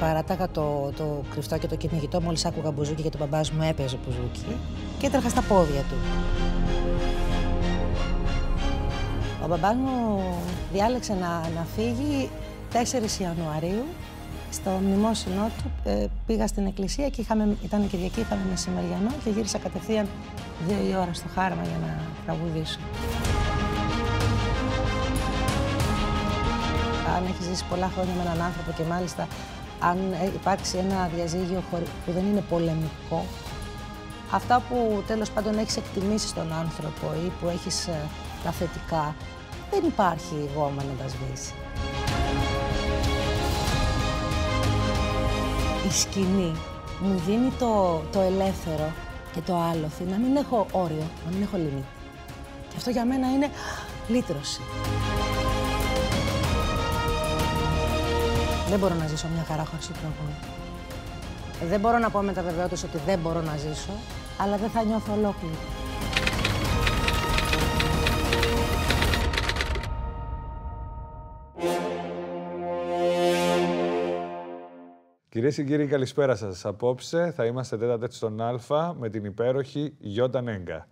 παράταγα το, το κρυφτό και το κυνηγητό μόλις άκουγα μπουζούκι και το μπαμπάς μου έπαιζε μπουζούκι και έτρεχα στα πόδια του. Ο μπαμπάς μου διάλεξε να, να φύγει 4 Ιανουαρίου στο μνημόσυνό του ε, πήγα στην εκκλησία και είχαμε, ήταν Κυριακή, είχαμε μεσημεριανό και γύρισα κατευθείαν δύο η ώρα στο χάρμα για να τραγουδήσω. Αν έχεις ζήσει πολλά χρόνια με έναν άνθρωπο και μάλιστα αν υπάρξει ένα διαζύγιο που δεν είναι πολεμικό, αυτά που τέλος πάντων έχεις εκτιμήσει στον άνθρωπο ή που έχεις ε, τα θετικά, δεν υπάρχει γόμα να τα σβήσει. Η σκηνή μου δίνει το, το ελεύθερο και το άλοθη να μην έχω όριο, να μην έχω limit. Και αυτό για μένα είναι λύτρωση. Δεν μπορώ να ζήσω μια χαρά χωρίς Δεν μπορώ να πω με τα βεβαιότητα ότι δεν μπορώ να ζήσω, αλλά δεν θα νιώθω ολόκληρη. Κυρίες και κύριοι, καλησπέρα σας. Απόψε θα είμαστε τέταρτε στον Α με την υπέροχη Γιώτα Νέγκα.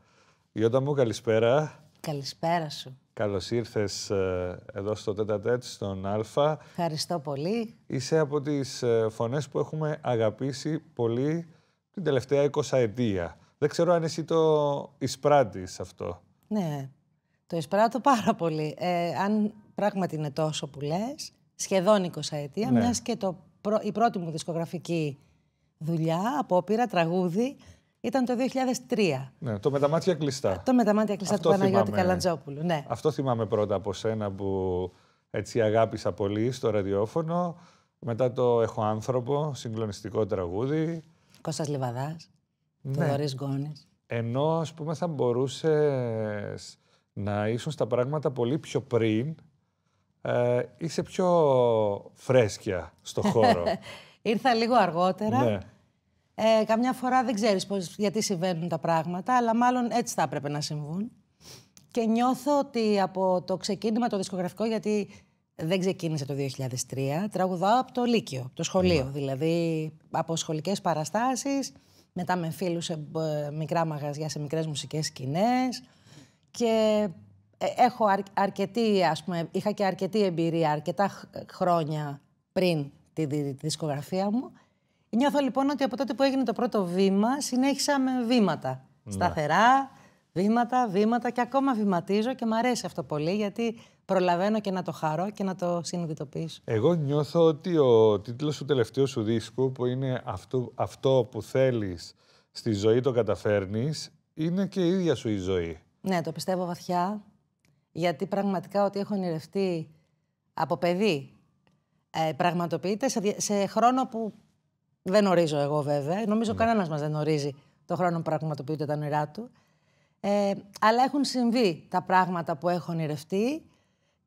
Γιώτα μου, καλησπέρα. Καλησπέρα σου. Καλώς ήρθες ε, εδώ στο ΤΕΤΑΤΕΤ, στον Α. Ευχαριστώ πολύ. Είσαι από τις ε, φωνές που έχουμε αγαπήσει πολύ την τελευταία 20 ετία. Δεν ξέρω αν εσύ το εισπράττεις αυτό. Ναι, το εισπράττω πάρα πολύ. Ε, αν πράγματι είναι τόσο που λες, σχεδόν 20 ετία, ναι. μιας και το, η πρώτη μου δισκογραφική δουλειά, απόπειρα, τραγούδι, ήταν το 2003. Ναι, το με τα μάτια κλειστά. Το με τα μάτια κλειστά του Παναγιώτη Καλαντζόπουλου. Ναι. Αυτό θυμάμαι πρώτα από σένα που έτσι αγάπησα πολύ στο ραδιόφωνο. Μετά το Έχω άνθρωπο, συγκλονιστικό τραγούδι. Κώστας Λιβαδάς. ναι. Θεωρή Ενώ, ας πούμε, θα μπορούσες να ήσουν στα πράγματα πολύ πιο πριν, ε, είσαι πιο φρέσκια στο χώρο. Ήρθα λίγο αργότερα. Ναι. Ε, καμιά φορά δεν ξέρεις γιατί συμβαίνουν τα πράγματα, αλλά μάλλον έτσι θα έπρεπε να συμβούν. Και νιώθω ότι από το ξεκίνημα το δισκογραφικό, γιατί δεν ξεκίνησε το 2003, τραγουδάω από το Λύκειο, το σχολείο. Ναι. Δηλαδή από σχολικές παραστάσεις, μετά με φίλους σε ε, μικρά μαγαζιά, σε μικρές μουσικές σκηνές. Και ε, έχω αρ, αρκετή, είχα και αρκετή εμπειρία, αρκετά χρόνια πριν τη, τη, τη δισκογραφία μου. Νιώθω λοιπόν ότι από τότε που έγινε το πρώτο βήμα, συνέχισα με βήματα. Ναι. Σταθερά, βήματα, βήματα και ακόμα βηματίζω και μου αρέσει αυτό πολύ γιατί προλαβαίνω και να το χαρώ και να το συνειδητοποιήσω. Εγώ νιώθω ότι ο τίτλος του τελευταίου σου δίσκου που είναι αυτό, αυτό που θέλεις στη ζωή το καταφέρνεις είναι και η ίδια σου η ζωή. Ναι, το πιστεύω βαθιά γιατί πραγματικά ότι έχω ονειρευτεί από παιδί ε, πραγματοποιείται σε, σε χρόνο που δεν ορίζω εγώ βέβαια. Νομίζω ναι. κανένας κανένα μας δεν ορίζει το χρόνο που πραγματοποιούνται τα όνειρά του. Ε, αλλά έχουν συμβεί τα πράγματα που έχω ονειρευτεί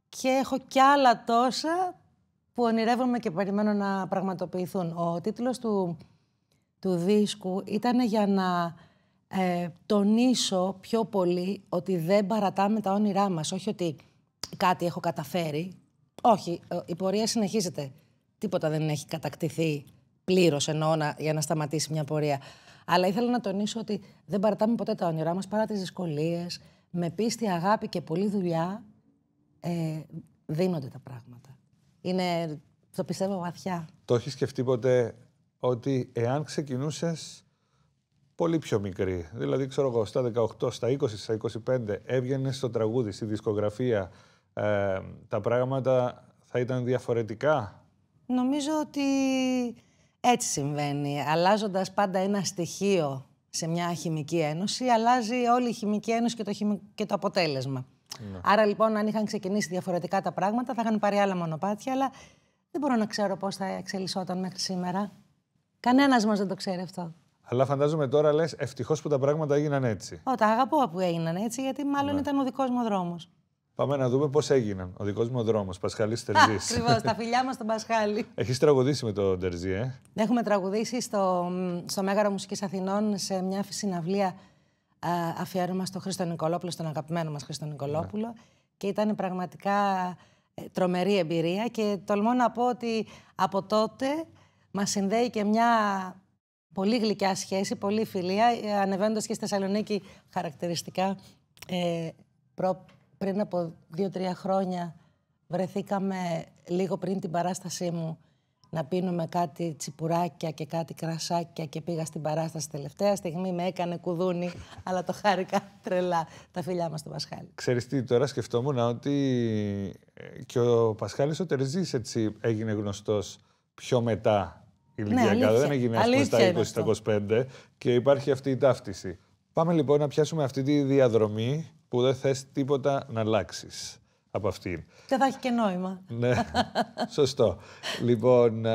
και έχω κι άλλα τόσα που ονειρεύομαι και περιμένω να πραγματοποιηθούν. Ο τίτλος του, του δίσκου ήταν για να ε, τονίσω πιο πολύ ότι δεν παρατάμε τα όνειρά μας. Όχι ότι κάτι έχω καταφέρει. Όχι, ε, η πορεία συνεχίζεται. Τίποτα δεν έχει κατακτηθεί πλήρως εννοώ για να σταματήσει μια πορεία. Αλλά ήθελα να τονίσω ότι δεν παρατάμε ποτέ τα όνειρά μας παρά τις δυσκολίες. Με πίστη, αγάπη και πολλή δουλειά ε, δίνονται τα πράγματα. Είναι, το πιστεύω βαθιά. Το έχεις σκεφτεί ποτέ ότι εάν ξεκινούσες πολύ πιο μικρή, δηλαδή ξέρω εγώ στα 18, στα 20, στα 25, έβγαινες στο τραγούδι, στη δισκογραφία, ε, τα πράγματα θα ήταν διαφορετικά. Νομίζω ότι έτσι συμβαίνει. Αλλάζοντας πάντα ένα στοιχείο σε μια χημική ένωση, αλλάζει όλη η χημική ένωση και το, και το αποτέλεσμα. Ναι. Άρα λοιπόν, αν είχαν ξεκινήσει διαφορετικά τα πράγματα, θα είχαν πάρει άλλα μονοπάτια, αλλά δεν μπορώ να ξέρω πώς θα εξελισσόταν μέχρι σήμερα. Κανένας μας δεν το ξέρει αυτό. Αλλά φαντάζομαι τώρα λες ευτυχώς που τα πράγματα έγιναν έτσι. Όχι, τα αγαπώ που έγιναν έτσι, γιατί μάλλον ναι. ήταν ο δικός μου δρόμος. Πάμε να δούμε πώς έγιναν. Ο δικός μου δρόμος, Πασχαλής Τερζής. Ακριβώς, τα φιλιά μας τον Πασχαλή. Έχεις τραγουδήσει με τον Τερζή, ε. Ναι, έχουμε τραγουδήσει στο, στο Μέγαρο Μουσικής Αθηνών σε μια συναυλία αφιέρωμα στον Χρήστο Νικολόπουλο, στον αγαπημένο μας Χρήστο Νικολόπουλο. Ναι. Και ήταν πραγματικά ε, τρομερή εμπειρία. Και τολμώ να πω ότι από τότε μας συνδέει και μια πολύ γλυκιά σχέση, πολύ φιλία. Ε, Ανεβαίνοντας και στη Θεσσαλονίκη χαρακτηριστικά. Ε, προ πριν από δύο-τρία χρόνια βρεθήκαμε λίγο πριν την παράστασή μου να πίνουμε κάτι τσιπουράκια και κάτι κρασάκια και πήγα στην παράσταση τελευταία στιγμή, με έκανε κουδούνι, αλλά το χάρηκα τρελά. Τα φιλιά μας του Πασχάλη. Ξέρεις τι, τώρα σκεφτόμουν ότι ε, και ο Πασχάλης ο Τερζής έτσι έγινε γνωστός πιο μετά ηλικιακά. Ναι, Δεν έγινε πούμε, στα 20-25 και υπάρχει αυτή η ταύτιση. Πάμε λοιπόν να πιάσουμε αυτή τη διαδρομή που δεν θες τίποτα να αλλάξεις από αυτήν. Δεν θα έχει και νόημα. ναι, σωστό. λοιπόν,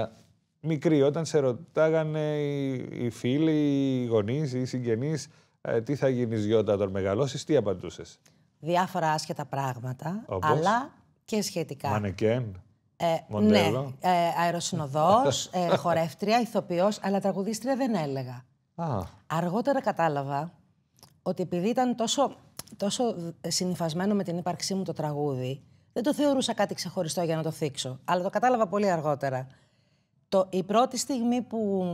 μικρή, όταν σε ρωτάγανε οι, φίλοι, οι γονείς, οι συγγενείς, ε, τι θα γίνεις γιώτα όταν μεγαλώσεις, τι απαντούσες. Διάφορα άσχετα πράγματα, αλλά και σχετικά. Μανεκέν. Ε, μοντέλο. Ναι, ε, αεροσυνοδός, ε, χορεύτρια, ηθοποιός, αλλά τραγουδίστρια δεν έλεγα. Α. Αργότερα κατάλαβα ότι επειδή ήταν τόσο τόσο συνυφασμένο με την ύπαρξή μου το τραγούδι, δεν το θεωρούσα κάτι ξεχωριστό για να το θίξω. Αλλά το κατάλαβα πολύ αργότερα. Το, η πρώτη στιγμή που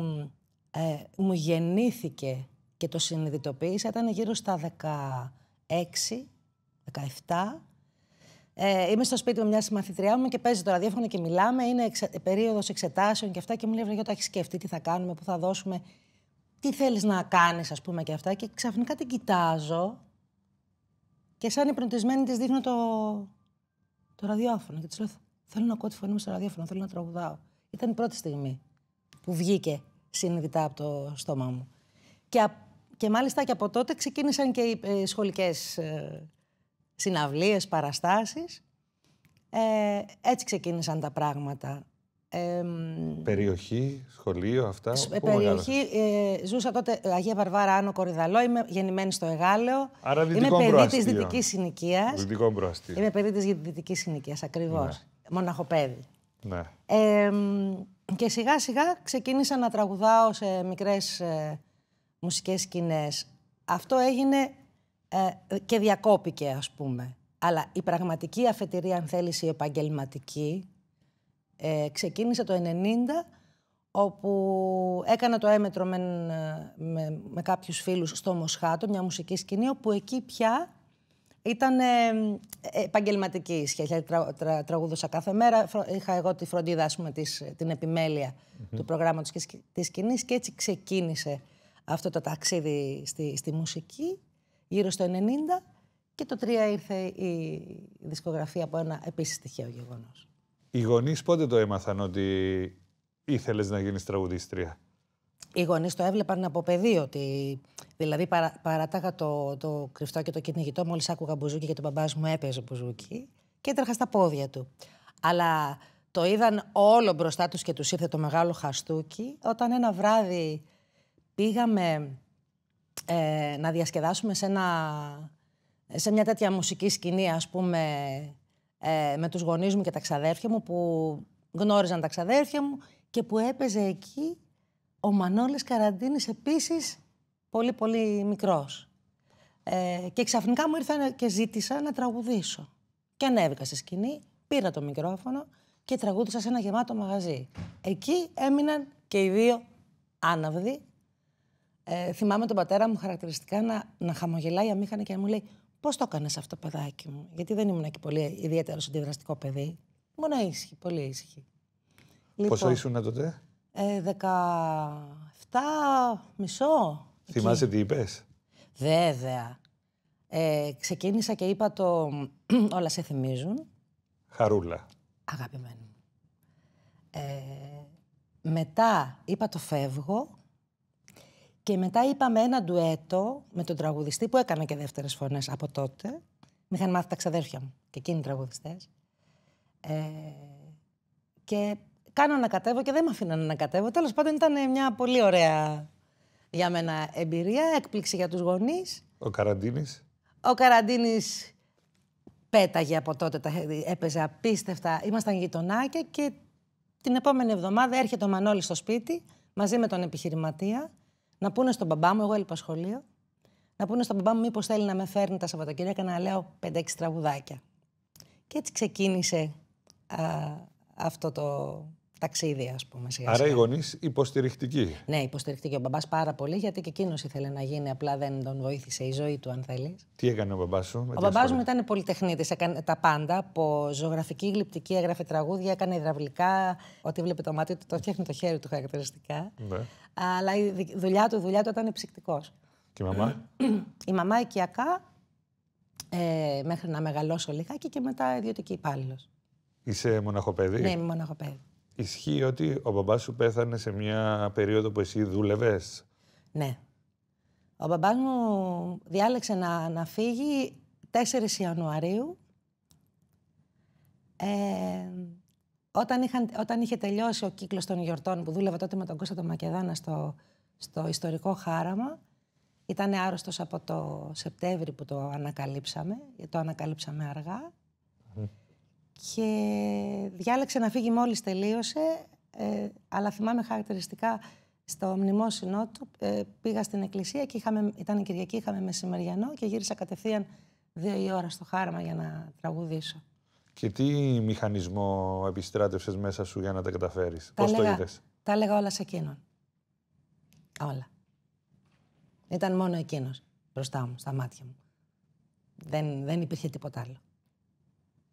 ε, μου γεννήθηκε και το συνειδητοποίησα ήταν γύρω στα 16, 17. Ε, είμαι στο σπίτι με μια συμμαθητριά μου και παίζει το ραδιόφωνο και μιλάμε. Είναι εξε, περίοδος εξετάσεων και αυτά. Και μου λέει: το έχεις σκεφτεί τι θα κάνουμε, πού θα δώσουμε, τι θέλεις να κάνεις, ας πούμε και αυτά. Και ξαφνικά την κοιτάζω και σαν υπνοτισμένη της δείχνω το, το ραδιόφωνο. Και της λέω: Θέλω να ακούω τη φωνή μου στο ραδιόφωνο, θέλω να τραγουδάω. Ήταν η πρώτη στιγμή που βγήκε συνειδητά από το στόμα μου. Και, και μάλιστα και από τότε ξεκίνησαν και οι ε, σχολικές ε, συναυλίες, παραστάσεις. Ε, έτσι ξεκίνησαν τα πράγματα περιοχή, σχολείο, αυτά. Ε, Πού περιοχή, ε, ζούσα τότε ε, Αγία Βαρβάρα, Άνω Κορυδαλό. Είμαι γεννημένη στο Εγάλεο. Άρα Είμαι παιδί της Δυτικής Συνοικίας. Είμαι παιδί της Δυτικής Συνοικίας, ακριβώς. Ναι. Μοναχοπέδι. Ναι. και σιγά σιγά ξεκίνησα να τραγουδάω σε μικρές ε, μουσικές σκηνές. Αυτό έγινε ε, και διακόπηκε ας πούμε. Αλλά η πραγματική αφετηρία αν θέλεις, η επαγγελματική ε, ξεκίνησε το 90 όπου έκανα το έμετρο με, ε, με, με κάποιους φίλους στο Μοσχάτο, μια μουσική σκηνή, όπου εκεί πια ήταν ε, επαγγελματική σχέση. Δηλαδή, τρα, κάθε μέρα. Είχα εγώ τη φροντίδα, ας πούμε, την επιμέλεια του προγράμματος και της σκηνής και έτσι ξεκίνησε αυτό το ταξίδι στη, στη μουσική, γύρω στο 90 και το 3 ήρθε η δισκογραφία από ένα επίσης τυχαίο γεγονός. Οι γονείς πότε το έμαθαν ότι ήθελες να γίνεις τραγουδίστρια. Οι γονείς το έβλεπαν από παιδί ότι. Δηλαδή, παρα, παράταγα το, το κρυφτό και το κυνηγητό, μόλις άκουγα μπουζούκι και το μπαμπά μου έπαιζε μπουζούκι και έτρεχα στα πόδια του. Αλλά το είδαν όλο μπροστά τους και τους ήρθε το μεγάλο χαστούκι όταν ένα βράδυ πήγαμε ε, να διασκεδάσουμε σε, ένα, σε μια τέτοια μουσική σκηνή, ας πούμε, ε, με τους γονείς μου και τα ξαδέρφια μου που γνώριζαν τα ξαδέρφια μου και που έπαιζε εκεί ο Μανώλης Καραντίνης επίσης πολύ πολύ μικρός. Ε, και ξαφνικά μου ήρθαν και ζήτησα να τραγουδήσω. Και ανέβηκα στη σκηνή, πήρα το μικρόφωνο και τραγούδισα σε ένα γεμάτο μαγαζί. Εκεί έμειναν και οι δύο άναυδοι. Ε, θυμάμαι τον πατέρα μου χαρακτηριστικά να, να χαμογελάει αμήχανε και να μου λέει Πώς το έκανες αυτό, παιδάκι μου, Γιατί δεν ήμουν και πολύ ιδιαίτερος αντιδραστικό παιδί. Μόνο ήσυχη, πολύ ήσυχη. Λοιπόν, Πόσο ήσουν τότε, ε, 17, μισό. Θυμάσαι τι είπες. Βέβαια. Ε, ξεκίνησα και είπα το όλα σε θυμίζουν. Χαρούλα. Αγαπημένη. Ε, μετά είπα το φεύγω και μετά είπαμε ένα ντουέτο με τον τραγουδιστή που έκανα και δεύτερες φωνές από τότε. Με είχαν μάθει τα ξαδέρφια μου και εκείνοι τραγουδιστές. Ε, και κάνω να κατέβω και δεν με αφήνανε να κατέβω. Τέλος πάντων ήταν μια πολύ ωραία για μένα εμπειρία, έκπληξη για τους γονείς. Ο Καραντίνης. Ο Καραντίνης πέταγε από τότε, έπαιζε απίστευτα. Ήμασταν γειτονάκια και την επόμενη εβδομάδα έρχεται ο Μανώλης στο σπίτι μαζί με τον επιχειρηματία να πούνε στον μπαμπά μου, εγώ έλειπα σχολείο, να πούνε στον μπαμπά μου μήπως θέλει να με φέρνει τα Σαββατοκύριακα να λέω 5-6 τραγουδάκια. Και έτσι ξεκίνησε αυτό το, ταξίδια, ας πούμε. Σιγά Άρα οι γονεί υποστηρικτικοί. Ναι, υποστηρικτικοί. Ο μπαμπάς πάρα πολύ, γιατί και εκείνος ήθελε να γίνει, απλά δεν τον βοήθησε η ζωή του, αν θέλεις. Τι έκανε ο μπαμπάς σου, Ο μπαμπά μου ήταν πολυτεχνίτης, έκανε τα πάντα. Από ζωγραφική γλυπτική έγραφε τραγούδια, έκανε υδραυλικά. Ό,τι βλέπει το μάτι του, το φτιάχνει το χέρι του χαρακτηριστικά. Ναι. Αλλά η δουλειά του, η δουλειά του ήταν ψυκτικό. Και η μαμά. η μαμά οικιακά. Ε, μέχρι να μεγαλώσω λιγάκι και μετά ιδιωτική υπάλληλος. Είσαι μοναχοπέδι. Ναι, είμαι μοναχοπέδι ισχύει ότι ο μπαμπάς σου πέθανε σε μια περίοδο που εσύ δούλευες. Ναι. Ο μπαμπάς μου διάλεξε να, να φύγει 4 Ιανουαρίου ε, όταν, όταν είχε τελειώσει ο κύκλος των γιορτών που δούλευα τότε με τον Κώστα τον Μακεδάνα στο, στο ιστορικό χάραμα ήταν άρρωστος από το Σεπτέμβρη που το ανακαλύψαμε, το ανακαλύψαμε αργά και διάλεξε να φύγει μόλις τελείωσε, ε, αλλά θυμάμαι χαρακτηριστικά στο μνημόσυνό του, ε, πήγα στην εκκλησία και είχαμε, ήταν η Κυριακή, είχαμε μεσημεριανό και γύρισα κατευθείαν δύο η ώρα στο χάρμα για να τραγουδήσω. Και τι μηχανισμό επιστράτευσες μέσα σου για να τα καταφέρεις, τα πώς το είδες. Τα έλεγα όλα σε εκείνον. Όλα. Ήταν μόνο εκείνος μπροστά μου, στα μάτια μου. Δεν, δεν υπήρχε τίποτα άλλο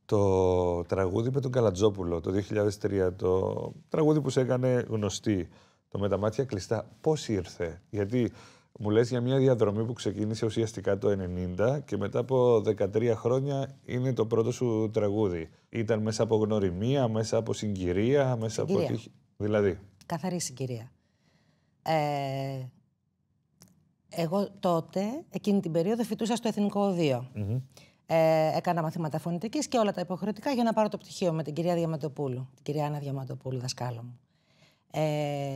το τραγούδι με τον Καλατζόπουλο το 2003, το τραγούδι που σε έκανε γνωστή, το «Με τα μάτια κλειστά», πώς ήρθε. Γιατί μου λες για μια διαδρομή που ξεκίνησε ουσιαστικά το 1990 και μετά από 13 χρόνια είναι το πρώτο σου τραγούδι. Ήταν μέσα από γνωριμία, μέσα από συγκυρία, μέσα συγκυρία. από... Δηλαδή. Καθαρή συγκυρία. Ε, εγώ τότε, εκείνη την περίοδο, φοιτούσα στο Εθνικό ε, έκανα μαθήματα φωνητικής και όλα τα υποχρεωτικά για να πάρω το πτυχίο με την κυρία Διαμαντοπούλου, την κυρία Άννα Διαμαντοπούλου, δασκάλα μου. Ε,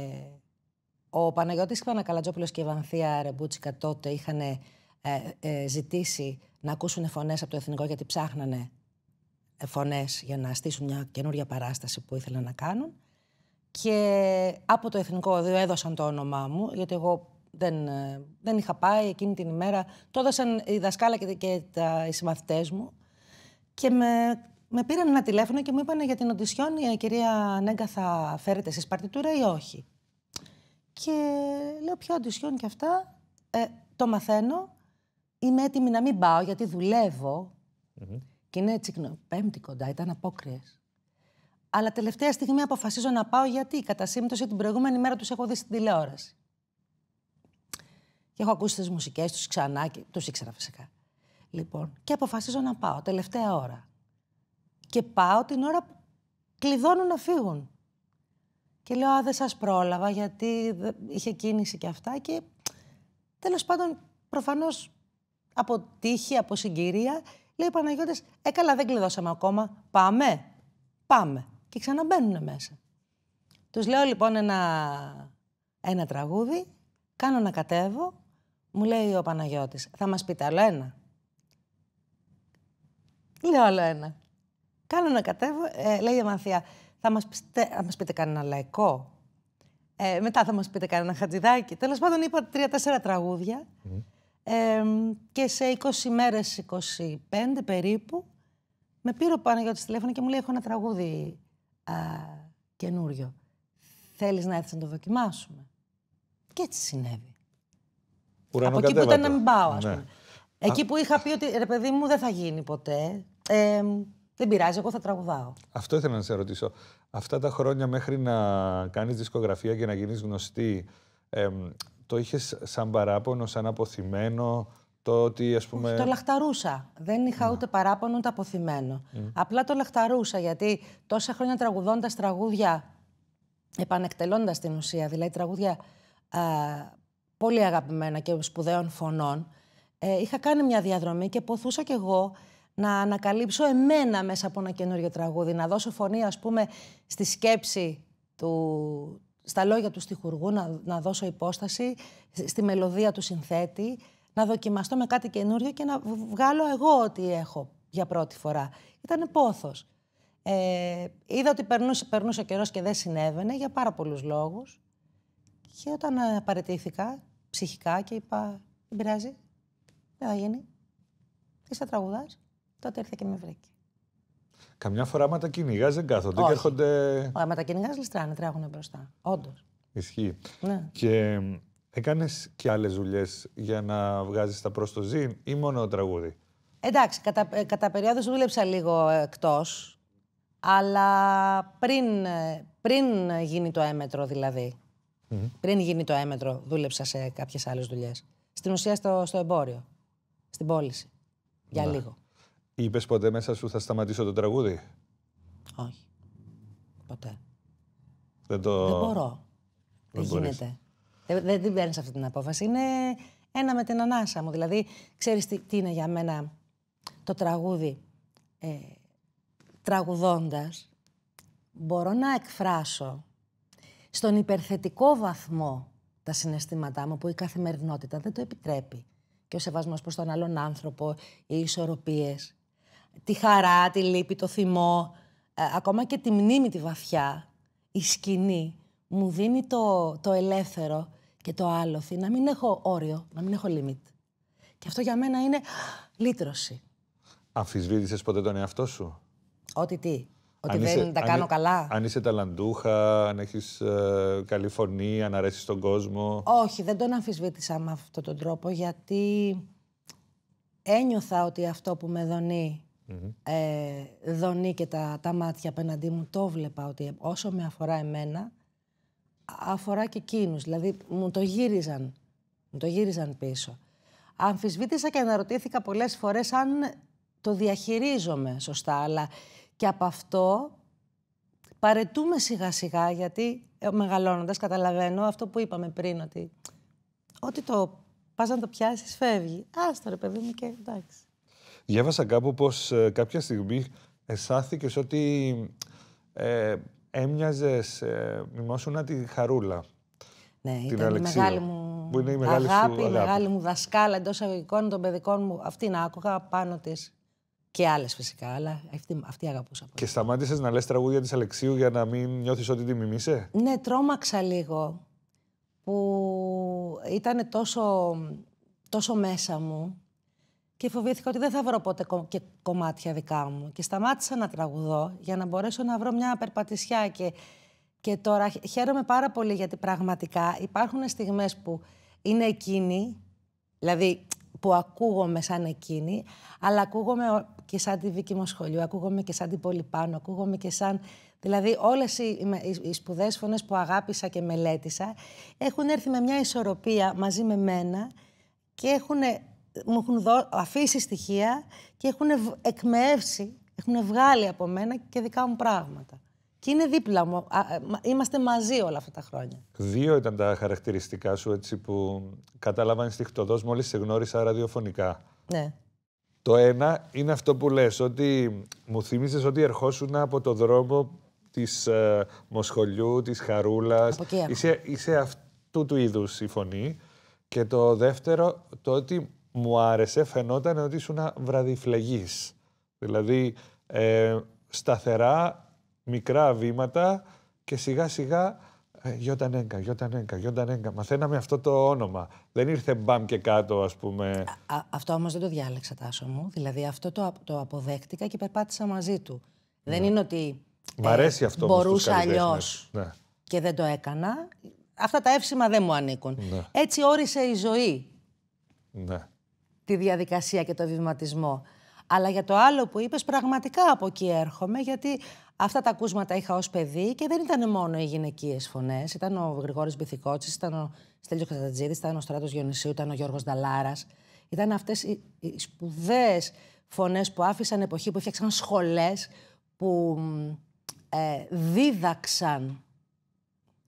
ο Παναγιώτης Πανακαλατζόπουλος και η Βανθία Ρεμπούτσικα τότε είχαν ε, ε, ζητήσει να ακούσουν φωνές από το εθνικό γιατί ψάχνανε ε, φωνές για να στήσουν μια καινούργια παράσταση που ήθελαν να κάνουν. Και από το Εθνικό Οδείο έδωσαν το όνομά μου, γιατί εγώ δεν, ε, δεν είχα πάει εκείνη την ημέρα. Το έδωσαν η δασκάλα και, τα, οι συμμαθητές μου. Και με, με πήραν ένα τηλέφωνο και μου είπαν για την οντισιόν η κυρία Νέγκα θα φέρετε εσείς παρτιτούρα ή όχι. Και λέω ποιο οντισιόν και αυτά. Ε, το μαθαίνω. Είμαι έτοιμη να μην πάω γιατί Και είναι τσικνο, πέμπτη κοντά, ήταν απόκριες. Αλλά τελευταία στιγμή αποφασίζω να πάω γιατί κατά σύμπτωση την προηγούμενη μέρα τους έχω δει στην τηλεόραση έχω ακούσει τις μουσικές τους ξανά και τους ήξερα φυσικά. Λοιπόν, και αποφασίζω να πάω τελευταία ώρα. Και πάω την ώρα που κλειδώνουν να φύγουν. Και λέω, α, δεν σας πρόλαβα, γιατί είχε κίνηση και αυτά. Και τέλος πάντων, προφανώς από τύχη, από συγκυρία, λέει ο Παναγιώτης, ε, καλά, δεν κλειδώσαμε ακόμα, πάμε, πάμε. Και ξαναμπαίνουν μέσα. Τους λέω λοιπόν ένα, ένα τραγούδι, κάνω να κατέβω, μου λέει ο Παναγιώτης, θα μας πείτε άλλο ένα. Λέω άλλο ένα. Κάνω να κατέβω, ε, λέει η Αμανθία, θα μας, θα μας πείτε κανένα λαϊκό. Ε, μετά θα μας πείτε κανένα χατζηδάκι. Τέλος πάντων είπα τρία-τέσσερα τραγούδια. και σε 20 μέρες, 25 περίπου, με πήρε ο Παναγιώτης τηλέφωνο και μου λέει έχω ένα τραγούδι α, καινούριο. Θέλεις να έρθεις να το δοκιμάσουμε. Και έτσι συνέβη. Από εκεί που ήταν να μην πάω, ας ναι. πούμε. Εκεί που είχα πει ότι ρε παιδί μου δεν θα γίνει ποτέ. Ε, δεν πειράζει, εγώ θα τραγουδάω. Αυτό ήθελα να σε ρωτήσω. Αυτά τα χρόνια μέχρι να κάνεις δισκογραφία και να γίνεις γνωστή, ε, το είχες σαν παράπονο, σαν αποθυμένο, το ότι ας πούμε. Το λαχταρούσα. Δεν είχα ναι. ούτε παράπονο ούτε αποθυμένο. Mm. Απλά το λαχταρούσα γιατί τόσα χρόνια τραγουδώντας τραγούδια, επανεκτελώντας την ουσία, δηλαδή τραγούδια α, πολύ αγαπημένα και σπουδαίων φωνών, ε, είχα κάνει μια διαδρομή και ποθούσα κι εγώ να ανακαλύψω εμένα μέσα από ένα καινούριο τραγούδι, να δώσω φωνή, ας πούμε, στη σκέψη του, στα λόγια του στιχουργού, να, να δώσω υπόσταση, στη μελωδία του συνθέτη, να δοκιμαστώ με κάτι καινούριο και να βγάλω εγώ ό,τι έχω για πρώτη φορά. Ήταν πόθος. Ε, είδα ότι περνούσε, ο καιρός και δεν συνέβαινε για πάρα πολλούς λόγους. Και όταν ε, παραιτήθηκα ψυχικά και είπα, δεν πειράζει, δεν θα γίνει. Είσαι τραγουδάς, τότε ήρθε και με βρήκε. Καμιά φορά άμα τα κυνηγάς δεν κάθονται και έρχονται. άμα τα κυνηγάς ληστράνε, τρέχουν μπροστά. Όντως. Ισχύει. Ναι. Και έκανε και άλλες δουλειές για να βγάζεις τα προς το ζήν ή μόνο το τραγούδι. Εντάξει, κατά, ε, κατά περίοδο δούλεψα λίγο εκτός. Αλλά ε, πριν γίνει το έμετρο δηλαδή. Πριν γίνει το έμετρο, δούλεψα σε κάποιες άλλες δουλειές. Στην ουσία στο, στο εμπόριο, στην πώληση. Για ναι. λίγο. Είπες ποτέ μέσα σου θα σταματήσω το τραγούδι. Όχι. Ποτέ. Δεν, το... δεν μπορώ. Δεν, δεν γίνεται. Δεν, δεν, παίρνεις αυτή την απόφαση. Είναι ένα με την ανάσα μου. Δηλαδή, ξέρεις τι, τι, είναι για μένα το τραγούδι. Ε, τραγουδώντας μπορώ να εκφράσω στον υπερθετικό βαθμό τα συναισθήματά μου που η καθημερινότητα δεν το επιτρέπει. Και ο σεβασμός προς τον άλλον άνθρωπο, οι ισορροπίες, τη χαρά, τη λύπη, το θυμό, ε, ακόμα και τη μνήμη τη βαθιά, η σκηνή μου δίνει το, το ελεύθερο και το άλοθη να μην έχω όριο, να μην έχω limit. Και αυτό για μένα είναι λύτρωση. Αμφισβήτησες ποτέ τον εαυτό σου? Ότι τι. Ότι αν δεν είσαι, τα κάνω καλά. Αν είσαι ταλαντούχα, αν έχεις ε, καλή φωνή, αν αρέσεις τον κόσμο. Όχι, δεν τον αμφισβήτησα με αυτόν τον τρόπο γιατί ένιωθα ότι αυτό που με δονει ε, δονεί και τα, τα μάτια απέναντί μου. Το βλέπα ότι όσο με αφορά εμένα, αφορά και εκείνους. Δηλαδή μου το γύριζαν, μου το γύριζαν πίσω. Αμφισβήτησα και αναρωτήθηκα πολλές φορές αν το διαχειρίζομαι σωστά, αλλά και από αυτό παρετούμε σιγά σιγά γιατί ε, μεγαλώνοντας καταλαβαίνω αυτό που είπαμε πριν ότι ό,τι το πας να το πιάσεις φεύγει. Άστο ρε παιδί μου και εντάξει. Διάβασα κάπου πως ε, κάποια στιγμή εσάθηκες ότι ε, έμοιαζες, ε, μιμόσουνα τη χαρούλα. Ναι, την ήταν η μεγάλη μου η μεγάλη αγάπη, αγάπη, η μεγάλη μου δασκάλα εντός αγωγικών των παιδικών μου. Αυτήν άκουγα πάνω της και άλλες φυσικά, αλλά αυτή, αυτή αγαπούσα πολύ. Και σταμάτησες να λες τραγούδια της Αλεξίου για να μην νιώθεις ότι τη μιμήσε. Ναι, τρόμαξα λίγο που ήταν τόσο, τόσο μέσα μου και φοβήθηκα ότι δεν θα βρω ποτέ και κομμάτια δικά μου. Και σταμάτησα να τραγουδώ για να μπορέσω να βρω μια περπατησιά. Και, και τώρα χαίρομαι πάρα πολύ γιατί πραγματικά υπάρχουν στιγμές που είναι εκείνη, δηλαδή που ακούγομαι σαν εκείνη, αλλά ακούγομαι και σαν τη μου σχολή, ακούγομαι και σαν την πολυπάνω, ακούγομαι και σαν... Δηλαδή όλες οι, οι φωνές που αγάπησα και μελέτησα έχουν έρθει με μια ισορροπία μαζί με μένα και έχουν, μου έχουν δω, αφήσει στοιχεία και έχουν εκμεύσει, έχουν βγάλει από μένα και δικά μου πράγματα. Και είναι δίπλα μου. Ε, είμαστε μαζί όλα αυτά τα χρόνια. Δύο ήταν τα χαρακτηριστικά σου έτσι που στη ενστικτοδός μόλις σε γνώρισα ραδιοφωνικά. Ναι. Το ένα είναι αυτό που λες, ότι μου θύμισε ότι ερχόσουν από το δρόμο της ε, Μοσχολιού, της Χαρούλας. Είσαι, είσαι αυτού του είδους η φωνή. Και το δεύτερο, το ότι μου άρεσε, φαινόταν ότι ήσουν βραδιφλεγής. Δηλαδή, ε, σταθερά μικρά βήματα και σιγά σιγά ε, Γιώταν Έγκα, Γιώταν Έγκα, Γιώταν Έγκα. Μαθαίναμε αυτό το όνομα. Δεν ήρθε μπαμ και κάτω, ας πούμε. αυτό όμως δεν το διάλεξα, Τάσο μου. Δηλαδή αυτό το, το αποδέχτηκα και περπάτησα μαζί του. Δεν ναι. είναι ότι Μ αρέσει ε, αυτό μπορούσα αλλιώς ναι. και δεν το έκανα. Αυτά τα εύσημα δεν μου ανήκουν. Ναι. Έτσι όρισε η ζωή ναι. τη διαδικασία και το βηματισμό. Αλλά για το άλλο που είπες, πραγματικά από εκεί έρχομαι, γιατί Αυτά τα ακούσματα είχα ως παιδί και δεν ήταν μόνο οι γυναικείες φωνές. Ήταν ο Γρηγόρης Μπιθικότσι, ήταν ο Στέλιος Κατατζήτη, ήταν ο Στράτος Γιονυσίου, ήταν ο Γιώργος Νταλάρας. Ήταν αυτές οι, οι σπουδαίες φωνές που άφησαν εποχή, που έφτιαξαν σχολές, που ε, δίδαξαν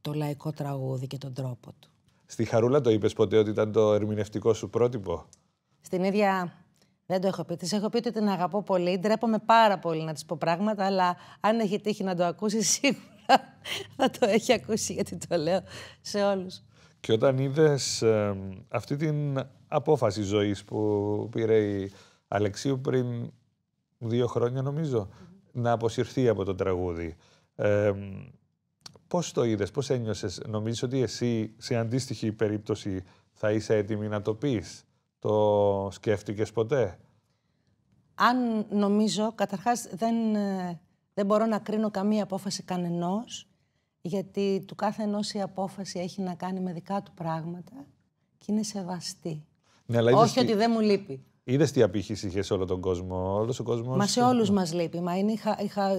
το λαϊκό τραγούδι και τον τρόπο του. Στη Χαρούλα το είπες ποτέ ότι ήταν το ερμηνευτικό σου πρότυπο. Στην ίδια δεν το έχω πει. Της έχω πει ότι την αγαπώ πολύ. Ντρέπομαι πάρα πολύ να της πω πράγματα, αλλά αν έχει τύχει να το ακούσει, σίγουρα θα το έχει ακούσει, γιατί το λέω σε όλους. Και όταν είδες αυτή την απόφαση ζωής που πήρε η Αλεξίου πριν δύο χρόνια, να αποσυρθεί από το τραγούδι. Ε, πώς το είδες, πώς ένιωσες νομίζω ότι εσύ σε αντίστοιχη περίπτωση θα είσαι έτοιμη να το πεις, το σκέφτηκες ποτέ? Αν νομίζω, καταρχάς δεν, ε, δεν μπορώ να κρίνω καμία απόφαση κανενός, γιατί του κάθε ενός η απόφαση έχει να κάνει με δικά του πράγματα και είναι σεβαστή. Ναι, αλλά Όχι ότι τι... δεν μου λείπει. Είδες τι απήχηση είχε σε όλο τον κόσμο. Όλος ο κόσμος... Μα σε όλους μας λείπει. Μα είναι η,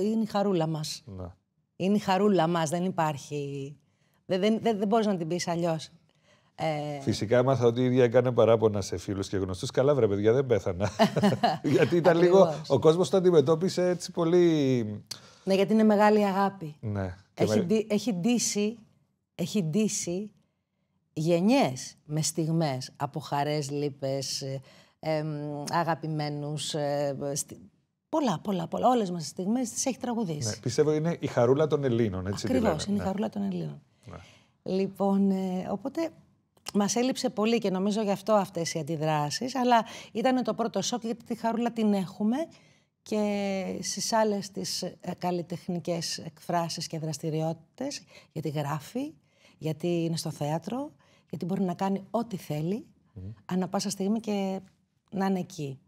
η, η χαρούλα μας. Είναι η χαρούλα μας. Ναι. Δεν υπάρχει. Δεν, δεν, δεν, δεν μπορείς να την πεις αλλιώς. Ε... Φυσικά έμαθα ότι η ίδια έκανε παράπονα σε φίλους και γνωστούς. Καλά, βρε παιδιά, δεν πέθανα. γιατί ήταν λίγο. Ο κόσμος το αντιμετώπισε έτσι πολύ. Ναι, γιατί είναι μεγάλη αγάπη. Ναι. Έχει, με... έχει ντύσει, έχει ντύσει γενιές με στιγμές από χαρές, λύπες, αγαπημένου. Ε, αγαπημένους, ε, πολλά, πολλά, πολλά. Όλες μας στιγμές τις έχει τραγουδίσει. Ναι, πιστεύω είναι η χαρούλα των Ελλήνων, έτσι είναι η ναι. χαρούλα των Ελλήνων. Ναι. Λοιπόν, ε, οπότε Μας έλειψε πολύ και νομίζω γι' αυτό αυτές οι αντιδράσεις. Αλλά ήταν το πρώτο σοκ γιατί τη χαρούλα την έχουμε και στις άλλες τις ε, καλλιτεχνικές εκφράσεις και δραστηριότητες. Γιατί γράφει, γιατί είναι στο θέατρο, γιατί μπορεί να κάνει ό,τι θέλει, mm. ανά πάσα στιγμή και να είναι εκεί.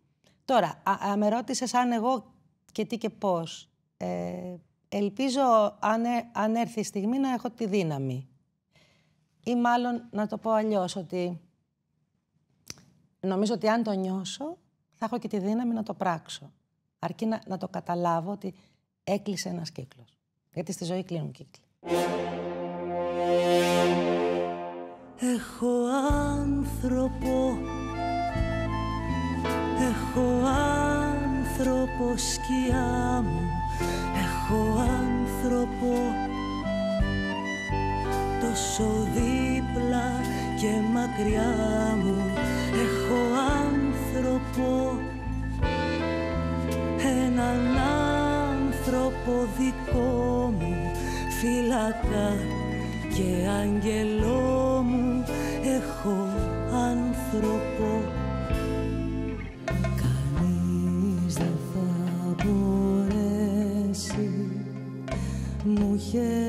Τώρα, α, με ρώτησες αν εγώ και τι και πώς. Ε, ελπίζω αν, ε, αν έρθει η στιγμή να έχω τη δύναμη. Ή μάλλον να το πω αλλιώς ότι νομίζω ότι αν το νιώσω θα έχω και τη δύναμη να το πράξω. Αρκεί να, να το καταλάβω ότι έκλεισε ένας κύκλος. Γιατί στη ζωή κλείνουν κύκλοι. Έχω άνθρωπο Έχω άνθρωπο σκιά μου Έχω άνθρωπο τόσο δίπλα και μακριά μου έχω άνθρωπο έναν άνθρωπο δικό μου φύλακα και άγγελό μου έχω άνθρωπο Κανείς δεν θα μπορέσει μου χαίρεται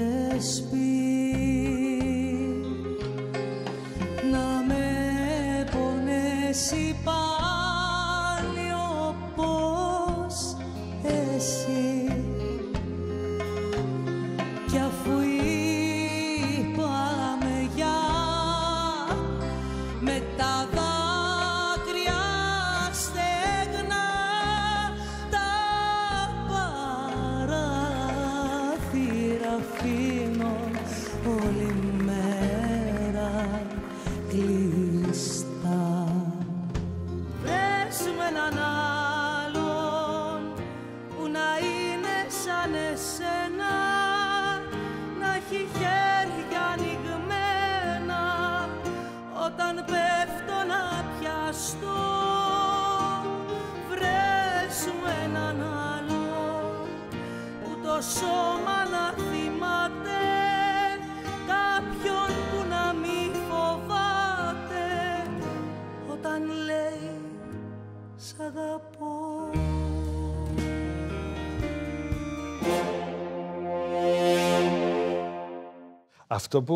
Αυτό που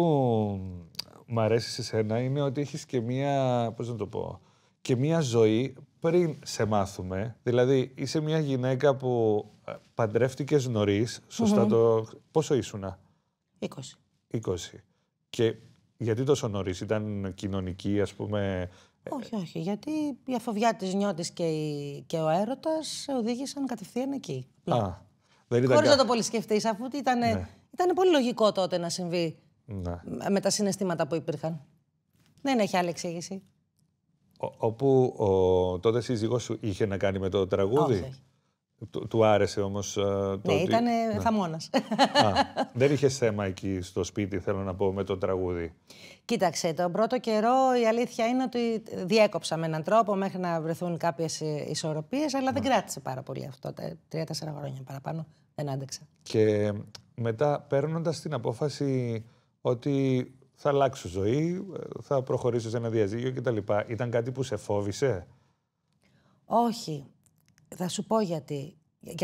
μου αρέσει σε σένα είναι ότι έχεις και μία, πώς να το πω, και μία ζωή πριν σε μάθουμε. Δηλαδή, είσαι μία γυναίκα που ε, παντρεύτηκες νωρίς, το... Πόσο ήσουνα? 20. 20. Και γιατί τόσο νωρίς, ήταν κοινωνική, ας πούμε... Ε, όχι, όχι, γιατί η αφοβιά της νιώτης και, και ο έρωτας οδήγησαν κατευθείαν εκεί. Α, δεν ήταν Χωρίς να το πολύ σκεφτείς, αφού ήταν, ήταν ναι. πολύ λογικό τότε να συμβεί ναι. με τα συναισθήματα που υπήρχαν. Δεν έχει άλλη εξήγηση. Ο, όπου ο τότε σύζυγός σου είχε να κάνει με το τραγούδι. Όχι. Του, άρεσε όμως. Ε, ναι, ότι... ήταν ναι. θαμώνα. Δεν είχε θέμα εκεί στο σπίτι, θέλω να πω, με το τραγούδι. Κοίταξε, τον πρώτο καιρό η αλήθεια είναι ότι διέκοψα με έναν τρόπο μέχρι να βρεθούν κάποιες ισορροπίες, αλλά δεν ναι. κράτησε πάρα πολύ αυτό. Τρία-τέσσερα χρόνια παραπάνω δεν άντεξα. Και μετά παίρνοντας την απόφαση ότι θα αλλάξει ζωή, θα προχωρήσει σε ένα διαζύγιο κτλ. Ήταν κάτι που σε φόβησε. Όχι. Θα σου πω γιατί.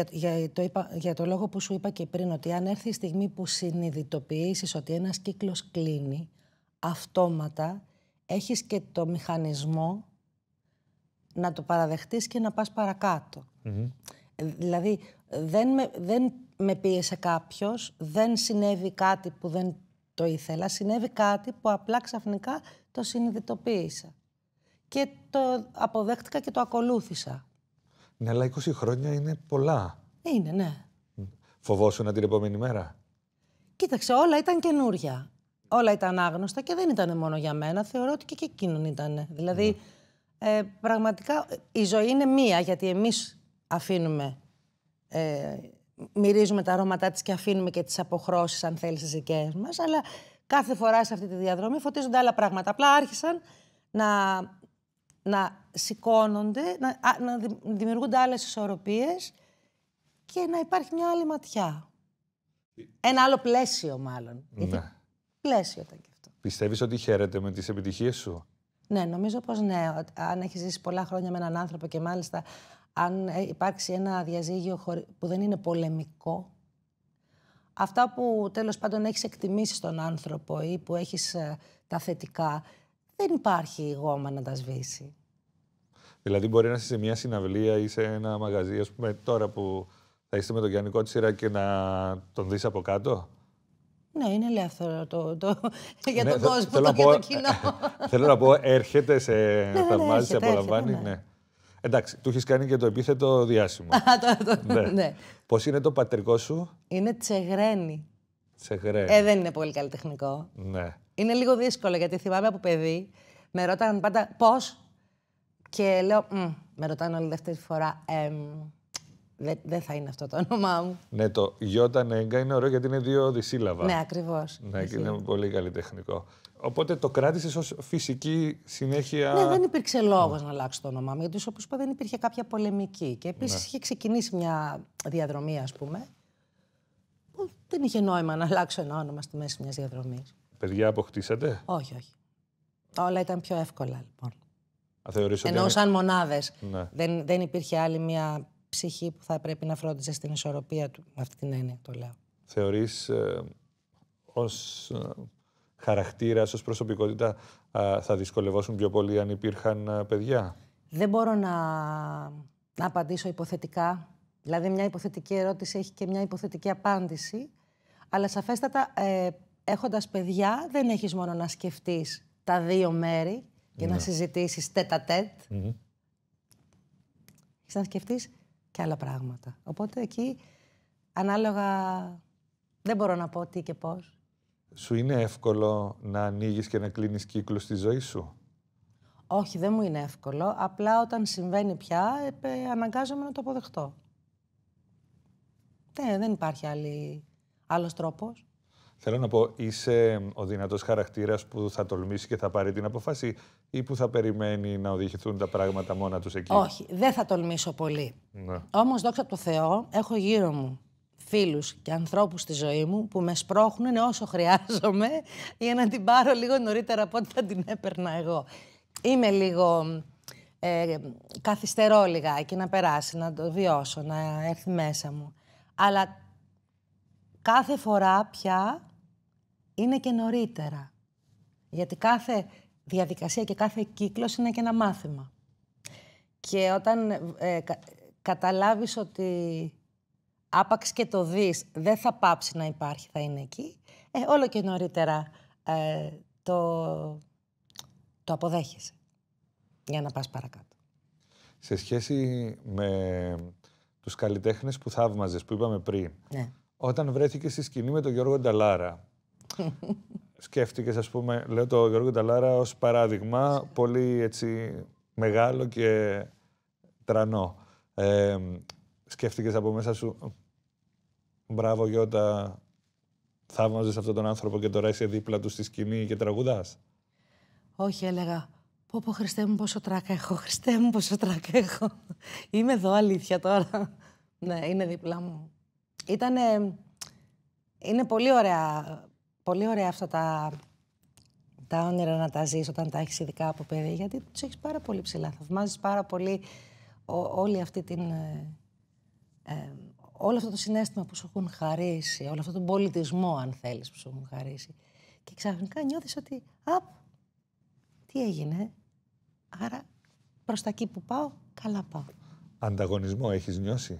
Για, το είπα, το λόγο που σου είπα και πριν, ότι αν έρθει η στιγμή που συνειδητοποιήσεις ότι ένας κύκλος κλείνει, αυτόματα έχεις και το μηχανισμό να το παραδεχτείς και να πας παρακατω Δηλαδή, δεν με, δεν με πίεσε κάποιος, δεν συνέβη κάτι που δεν το ήθελα. Συνέβη κάτι που απλά ξαφνικά το συνειδητοποίησα. Και το αποδέχτηκα και το ακολούθησα. Ναι, αλλά 20 χρόνια είναι πολλά. Είναι, ναι. Φοβόσουνα την επόμενη μέρα. Κοίταξε, όλα ήταν καινούρια. Όλα ήταν άγνωστα και δεν ήταν μόνο για μένα. Θεωρώ ότι και, εκείνον ήταν. Δηλαδή, ναι. ε, πραγματικά η ζωή είναι μία, γιατί εμείς αφήνουμε ε, μυρίζουμε τα αρώματά της και αφήνουμε και τις αποχρώσεις αν θέλεις στις δικέ μας, αλλά κάθε φορά σε αυτή τη διαδρομή φωτίζονται άλλα πράγματα. Απλά άρχισαν να, να σηκώνονται, να, να δημιουργούνται άλλες ισορροπίες και να υπάρχει μια άλλη ματιά. Ένα άλλο πλαίσιο μάλλον. Ναι. Γιατί πλαίσιο ήταν και αυτό. Πιστεύεις ότι χαίρεται με τις επιτυχίες σου? Ναι, νομίζω πως ναι. Αν έχεις ζήσει πολλά χρόνια με έναν άνθρωπο και μάλιστα αν ε, υπάρξει ένα διαζύγιο που δεν είναι πολεμικό, αυτά που τέλος πάντων έχεις εκτιμήσει στον άνθρωπο ή που έχεις ε, τα θετικά, δεν υπάρχει γόμα να τα σβήσει. Δηλαδή μπορεί να είσαι σε μια συναυλία ή σε ένα μαγαζί, ας πούμε τώρα που θα είστε με τον Γιάννη Κότσιρα και να τον δεις από κάτω. Ναι, είναι ελεύθερο το, το, για ναι, τον κόσμο, για το κοινό. Ε, θέλω να πω, έρχεται, σε ναι, ναι, θαυμάζει, σε απολαμβάνει. ναι. Εντάξει, του έχεις κάνει και το επίθετο διάσημο. ναι. ναι. Πώς είναι το πατρικό σου, Είναι τσεγρένη. Τσεγρένη. Ε, δεν είναι πολύ καλλιτεχνικό. Ναι. Είναι λίγο δύσκολο γιατί θυμάμαι από παιδί με ρώταν πάντα πώς. Και λέω, μ, με ρωτάνε όλη δεύτερη φορά. Εμ, δεν θα είναι αυτό το όνομά μου. Ναι, το γιώτα νέγκα είναι ωραίο γιατί είναι δύο δυσύλλαβα. Ναι, ακριβώς. Ναι, και είναι πολύ καλλιτεχνικό. Οπότε το κράτησες ως φυσική συνέχεια. Ναι, δεν υπήρξε λόγος να αλλάξει το όνομά μου, γιατί όπως είπα δεν υπήρχε κάποια πολεμική. Και επίσης ναι. είχε ξεκινήσει μια διαδρομή, ας πούμε, που δεν είχε νόημα να αλλάξω ένα όνομα στη μέση μιας διαδρομής. Παιδιά αποκτήσατε. Όχι, όχι. Όλα ήταν πιο εύκολα, λοιπόν. Ενώ σαν μονάδες. Ναι. Δεν, δεν υπήρχε άλλη μια ψυχή που θα πρέπει να φρόντιζε στην ισορροπία του. Με αυτή την έννοια το λέω. Θεωρείς ε, ως χαρακτήρα, ως προσωπικότητα, θα δυσκολευόσουν πιο πολύ αν υπήρχαν παιδιά. Δεν μπορώ να, να απαντήσω υποθετικά. Δηλαδή, μια υποθετική ερώτηση έχει και μια υποθετική απάντηση. Αλλά σαφέστατα, ε, έχοντας παιδιά, δεν έχεις μόνο να σκεφτείς τα δύο μέρη και να ναι. συζητήσεις τετα τέτα τέτ. να σκεφτείς και άλλα πράγματα. Οπότε εκεί, ανάλογα, δεν μπορώ να πω τι και πώς σου είναι εύκολο να ανοίγεις και να κλείνεις κύκλους στη ζωή σου. Όχι, δεν μου είναι εύκολο. Απλά όταν συμβαίνει πια, αναγκάζομαι να το αποδεχτώ. Ναι, δεν υπάρχει άλλη... άλλος τρόπος. Θέλω να πω, είσαι ο δυνατός χαρακτήρας που θα τολμήσει και θα πάρει την αποφάση ή που θα περιμένει να οδηγηθούν τα πράγματα μόνα τους εκεί. Όχι, δεν θα τολμήσω πολύ. Ναι. Όμως, δόξα τω Θεώ, έχω γύρω μου φίλους και ανθρώπους στη ζωή μου που με σπρώχνουν όσο χρειάζομαι για να την πάρω λίγο νωρίτερα από ό,τι θα την έπαιρνα εγώ. Είμαι λίγο... Ε, καθυστερώ λιγάκι να περάσει, να το βιώσω, να έρθει μέσα μου. Αλλά κάθε φορά πια είναι και νωρίτερα. Γιατί κάθε διαδικασία και κάθε κύκλος είναι και ένα μάθημα. Και όταν ε, καταλάβεις ότι άπαξ και το δεις, δεν θα πάψει να υπάρχει, θα είναι εκεί, ε, όλο και νωρίτερα ε, το, το αποδέχεσαι για να πας παρακάτω. Σε σχέση με τους καλλιτέχνες που θαύμαζες, που είπαμε πριν, ναι. όταν βρέθηκες στη σκηνή με τον Γιώργο Νταλάρα, σκέφτηκες, ας πούμε, λέω τον Γιώργο Νταλάρα ως παράδειγμα, πολύ έτσι μεγάλο και τρανό. Ε, σκέφτηκες από μέσα σου «Μπράβο Γιώτα, θαύμαζες αυτόν τον άνθρωπο και τώρα είσαι δίπλα του στη σκηνή και τραγουδάς». Όχι, έλεγα «Πω πω Χριστέ μου πόσο τράκα έχω, Χριστέ μου πόσο τράκα έχω». Είμαι εδώ αλήθεια τώρα. ναι, είναι δίπλα μου. Ήτανε... Είναι πολύ ωραία, πολύ ωραία αυτά τα, τα όνειρα να τα ζεις όταν τα έχεις ειδικά από παιδί, γιατί τους έχεις πάρα πολύ ψηλά. Θαυμάζεις πάρα πολύ όλη αυτή την, ε, ε, όλο αυτό το συνέστημα που σου έχουν χαρίσει, όλο αυτό τον πολιτισμό, αν θέλεις, που σου έχουν χαρίσει. Και ξαφνικά νιώθεις ότι, απ, τι έγινε, άρα προς τα εκεί που πάω, καλά πάω. Ανταγωνισμό έχεις νιώσει?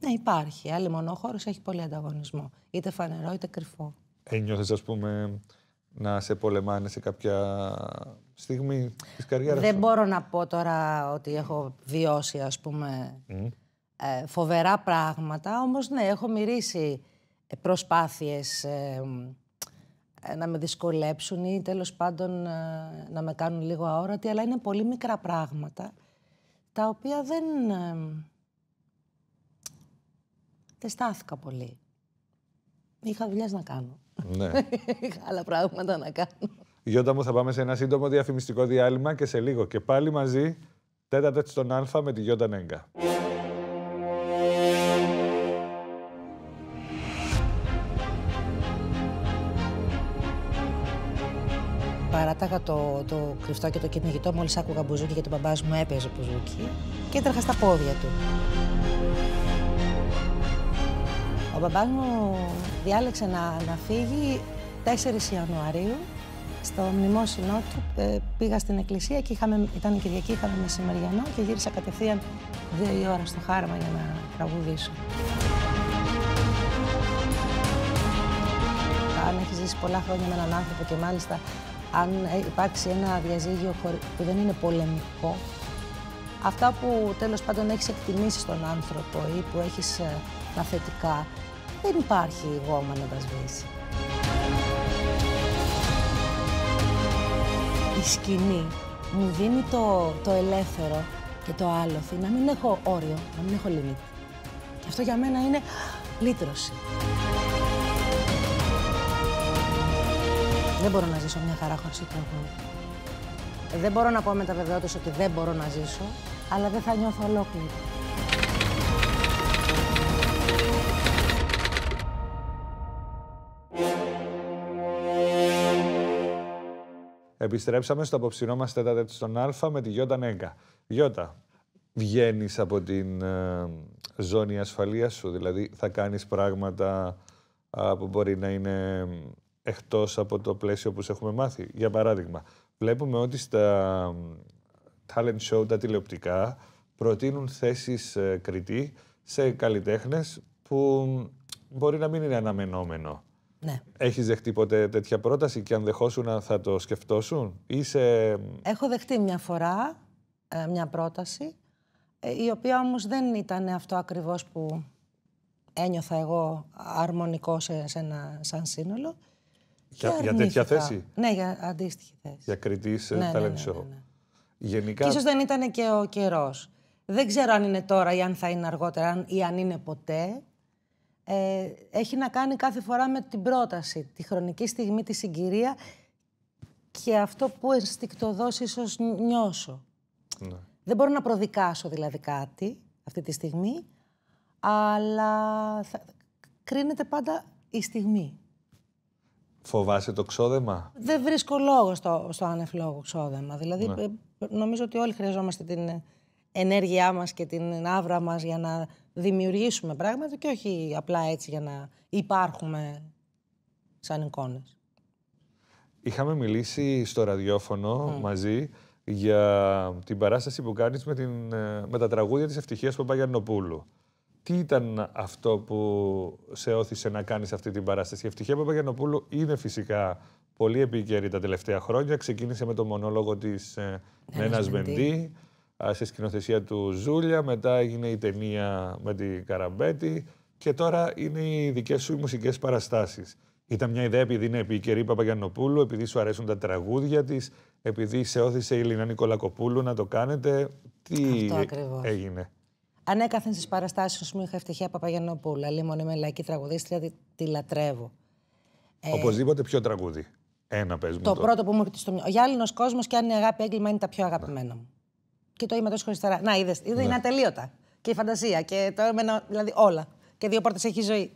Ναι, υπάρχει. Άλλη μονόχωρος έχει πολύ ανταγωνισμό. Είτε φανερό, είτε κρυφό. Ένιωθες, ε, ας πούμε, να σε πολεμάνε σε κάποια στιγμή της καριέρας Δεν μπορώ να πω τώρα ότι έχω βιώσει, ας πούμε, ε, φοβερά πράγματα. Όμως ναι, έχω μυρίσει ε, προσπάθειες ε, να με δυσκολέψουν ή τέλος πάντων να με κάνουν λίγο αόρατη, αλλά είναι πολύ μικρά πράγματα τα οποία δεν... Δεν στάθηκα πολύ. Είχα δουλειά να κάνω. Ναι. Είχα άλλα πράγματα να κάνω. Γιώτα μου, θα πάμε σε ένα σύντομο διαφημιστικό διάλειμμα και σε λίγο και πάλι μαζί τέταρτο στον Α με τη Γιώτα Νέγκα. παράταγα το, το κρυφτό και το κυνηγητό μόλις άκουγα μπουζούκι γιατί ο μπαμπάς μου έπαιζε μπουζούκι και έτρεχα στα πόδια του. Ο μπαμπάς μου διάλεξε να, να φύγει 4 Ιανουαρίου στο μνημόσυνό του ε, πήγα στην εκκλησία και είχαμε, ήταν η Κυριακή, είχαμε μεσημεριανό και γύρισα κατευθείαν δύο η ώρα στο χάρμα για να τραγουδήσω. Αν έχεις ζήσει πολλά χρόνια με έναν άνθρωπο και μάλιστα αν υπάρξει ένα διαζύγιο που δεν είναι πολεμικό, αυτά που τέλος πάντων έχεις εκτιμήσει στον άνθρωπο ή που έχεις ε, τα θετικά, δεν υπάρχει γόμα να τα σβήσει. Η σκηνή μου δίνει το, το ελεύθερο και το άλοθη να μην έχω όριο, να μην έχω limit. Και αυτό για μένα είναι λύτρωση. Δεν μπορώ να ζήσω μια χαρά χωρί εκλογών. Δεν μπορώ να πω με τα βεβαιότητα ότι δεν μπορώ να ζήσω, αλλά δεν θα νιώθω ολόκληρη. Επιστρέψαμε στο απόψινό μας τέταρτο στον Α με τη Γιώτα Νέγκα. Γιώτα, βγαίνεις από την ε, ζώνη ασφαλείας σου, δηλαδή θα κάνεις πράγματα ε, που μπορεί να είναι Εκτός από το πλαίσιο που έχουμε μάθει. Για παράδειγμα, βλέπουμε ότι στα talent show τα τηλεοπτικά προτείνουν θέσεις ε, κριτή σε καλλιτέχνες που μπορεί να μην είναι αναμενόμενο. Ναι. Έχεις δεχτεί ποτέ τέτοια πρόταση και αν δεχόσουν θα το σκεφτόσουν ή Έχω δεχτεί μια φορά ε, μια πρόταση ε, η οποία όμως δεν ήταν αυτό ακριβώς που ένιωθα εγώ αρμονικό σε, σε ένα, σαν σύνολο. Για, για τέτοια θέση. Ναι, για αντίστοιχη θέση. Για κριτής ε, ναι, ναι, ναι, ναι, Ναι, Γενικά... Και ίσως δεν ήταν και ο καιρός. Δεν ξέρω αν είναι τώρα ή αν θα είναι αργότερα ή αν είναι ποτέ. Ε, έχει να κάνει κάθε φορά με την πρόταση, τη χρονική στιγμή, τη συγκυρία και αυτό που ενστικτοδός ίσως νιώσω. Ναι. Δεν μπορώ να προδικάσω δηλαδή κάτι αυτή τη στιγμή, αλλά κρίνεται πάντα η στιγμή. Φοβάσαι το ξόδεμα. Δεν βρίσκω λόγο στο, στο άνευ ξόδεμα. Δηλαδή, ναι. ε, νομίζω ότι όλοι χρειαζόμαστε την ενέργειά μας και την άβρα μας για να δημιουργήσουμε πράγματα και όχι απλά έτσι για να υπάρχουμε σαν εικόνες. Είχαμε μιλήσει στο ραδιόφωνο μαζί για την παράσταση που κάνεις με, την, ε, με τα τραγούδια της ευτυχίας του τι ήταν αυτό που σε όθησε να κάνεις αυτή την παράσταση. Η Ευτυχία Παπαγιανοπούλου είναι φυσικά πολύ επίκαιρη τα τελευταία χρόνια. Ξεκίνησε με το μονόλογο της Νένας ε, Μεντή, σε σκηνοθεσία του Ζούλια, μετά έγινε η ταινία με την Καραμπέτη και τώρα είναι οι δικές σου οι μουσικές παραστάσεις. Ήταν μια ιδέα επειδή είναι επίκαιρη Παπαγιανοπούλου, επειδή σου αρέσουν τα τραγούδια της, επειδή σε όθησε η Ελληνά Νικολακοπούλου να το κάνετε. Τι έγινε. Ανέκαθεν στις παραστάσεις μου είχα ευτυχία Παπαγιανόπουλα. Λίμον είμαι λαϊκή τραγουδίστρια, τη, τη λατρεύω. Ε, Οπωσδήποτε ποιο τραγούδι. Ένα μου Το, το πρώτο που μου έρχεται στο μυαλό. Ο γυάλινος κόσμος και αν είναι αγάπη, έγκλημα είναι τα πιο αγαπημένα μου. Και το είμαι τόσο χωριστά. Να, είδες. Ναι. Είναι ατελείωτα. Και η φαντασία. Και το έμενα, δηλαδή όλα. Και δύο πόρτες έχει ζωή.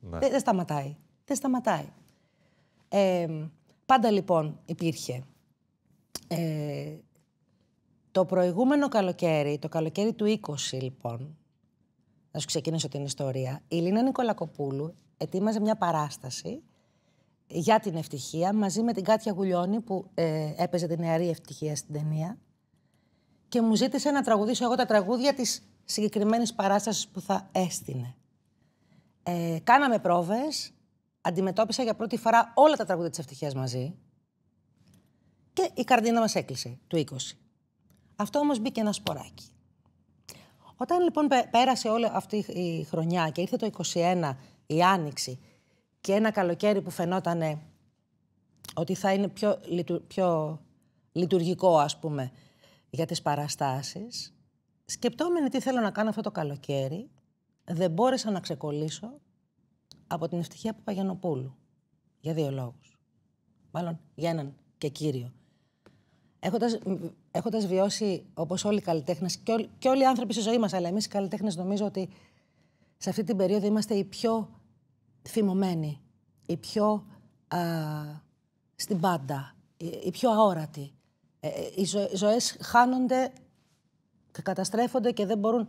Ναι. Δεν, σταματάει. Δεν σταματάει. Ε, πάντα λοιπόν υπήρχε ε, το προηγούμενο καλοκαίρι, το καλοκαίρι του 20 λοιπόν, να σου ξεκινήσω την ιστορία, η Λίνα Νικολακοπούλου ετοίμαζε μια παράσταση για την ευτυχία μαζί με την Κάτια Γουλιώνη που ε, έπαιζε την νεαρή ευτυχία στην ταινία και μου ζήτησε να τραγουδήσω εγώ τα τραγούδια της συγκεκριμένης παράστασης που θα έστεινε. Ε, κάναμε πρόβες, αντιμετώπισα για πρώτη φορά όλα τα τραγούδια της ευτυχίας μαζί και η καρδίνα μας έκλεισε του 20. Αυτό όμως μπήκε ένα σποράκι. Όταν λοιπόν πέρασε όλη αυτή η χρονιά και ήρθε το 21 η Άνοιξη και ένα καλοκαίρι που φαινόταν ότι θα είναι πιο, πιο λειτουργικό ας πούμε για τις παραστάσεις, σκεπτόμενοι τι θέλω να κάνω αυτό το καλοκαίρι, δεν μπόρεσα να ξεκολλήσω από την ευτυχία Παπαγιανοπούλου. Για δύο λόγους. Μάλλον για έναν και κύριο. Έχοντας, έχοντας βιώσει, όπως όλοι οι καλλιτέχνες και, και όλοι οι άνθρωποι στη ζωή μας, αλλά εμείς οι καλλιτέχνες νομίζω ότι σε αυτή την περίοδο είμαστε οι πιο θυμωμένοι, οι πιο α, στην πάντα, οι, πιο αόρατοι. Ε, ε, οι, ζω, ζωές χάνονται, καταστρέφονται και δεν μπορούν...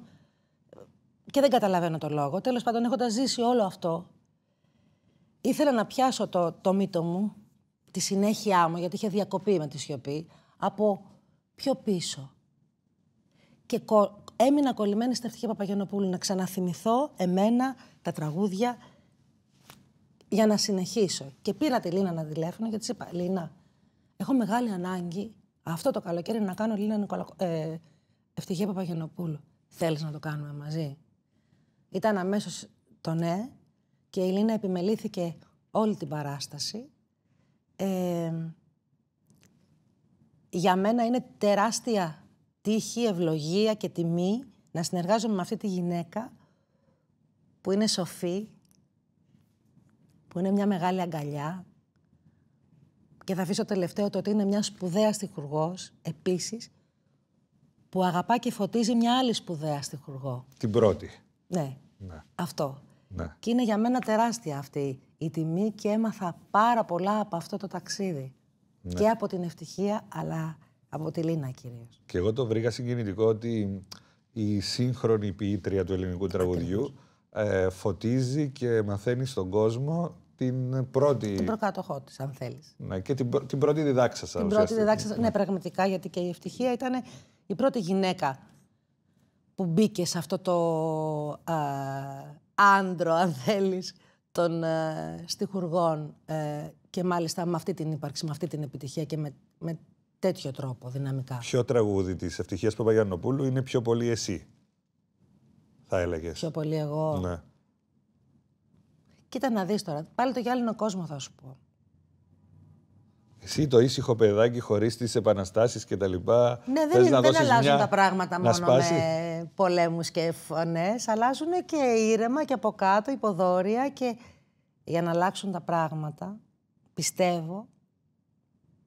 Και δεν καταλαβαίνω το λόγο. Τέλος πάντων, έχοντας ζήσει όλο αυτό, ήθελα να πιάσω το, το μύτο μου, τη συνέχειά μου, γιατί είχε διακοπεί με τη σιωπή, από πιο πίσω. Και έμεινα κολλημένη στην Ευτυχία Παπαγιανοπούλου να ξαναθυμηθώ εμένα, τα τραγούδια, για να συνεχίσω. Και πήρα τη Λίνα να τηλέφωνο και τη είπα: Λίνα, έχω μεγάλη ανάγκη αυτό το καλοκαίρι να κάνω Λίνα ε, Ευτυχία Παπαγιανοπούλου. Θέλεις να το κάνουμε μαζί. Ήταν αμέσως το ναι και η Λίνα επιμελήθηκε όλη την παράσταση. Ε, για μένα είναι τεράστια τύχη, ευλογία και τιμή να συνεργάζομαι με αυτή τη γυναίκα που είναι σοφή, που είναι μια μεγάλη αγκαλιά και θα αφήσω τελευταίο το ότι είναι μια σπουδαία στιχουργός επίσης που αγαπά και φωτίζει μια άλλη σπουδαία στιχουργό. Την πρώτη. Ναι. ναι. Αυτό. Ναι. Και είναι για μένα τεράστια αυτή η τιμή και έμαθα πάρα πολλά από αυτό το ταξίδι. Ναι. Και από την ευτυχία, αλλά από τη Λίνα κυρίως. Και εγώ το βρήκα συγκινητικό ότι η σύγχρονη ποιήτρια του ελληνικού τραγουδιού ε, φωτίζει και μαθαίνει στον κόσμο την πρώτη. Την προκάτοχό της, αν θέλεις. Ναι, και την, την πρώτη διδάξασα. Την πρώτη διδάξασα, ναι, πραγματικά, γιατί και η ευτυχία ήταν η πρώτη γυναίκα που μπήκε σε αυτό το άντρο, αν θέλεις, των ε, στιχουργών ε, και μάλιστα με αυτή την ύπαρξη, με αυτή την επιτυχία και με, με τέτοιο τρόπο δυναμικά. Ποιο τραγούδι της Ευτυχίας Παπαγιανοπούλου είναι πιο πολύ εσύ, θα έλεγες. Πιο πολύ εγώ. Ναι. Κοίτα να δεις τώρα, πάλι το γυάλινο κόσμο θα σου πω. Εσύ το ήσυχο παιδάκι χωρίς τις επαναστάσεις και τα λοιπά. Ναι, δεν, αλλάζουν τα πράγματα μόνο με πολέμους και φωνές. Αλλάζουν και ήρεμα και από κάτω, υποδόρια. Και για να αλλάξουν τα πράγματα, πιστεύω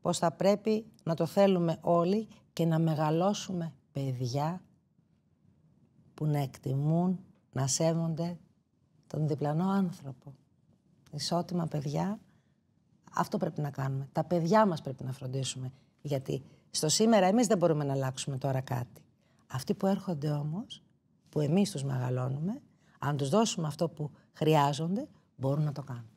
πως θα πρέπει να το θέλουμε όλοι και να μεγαλώσουμε παιδιά που να εκτιμούν, να σέβονται τον διπλανό άνθρωπο. Ισότιμα παιδιά αυτό πρέπει να κάνουμε. Τα παιδιά μας πρέπει να φροντίσουμε. Γιατί στο σήμερα εμείς δεν μπορούμε να αλλάξουμε τώρα κάτι. Αυτοί που έρχονται όμως, που εμείς τους μεγαλώνουμε, αν τους δώσουμε αυτό που χρειάζονται, μπορούν να το κάνουν.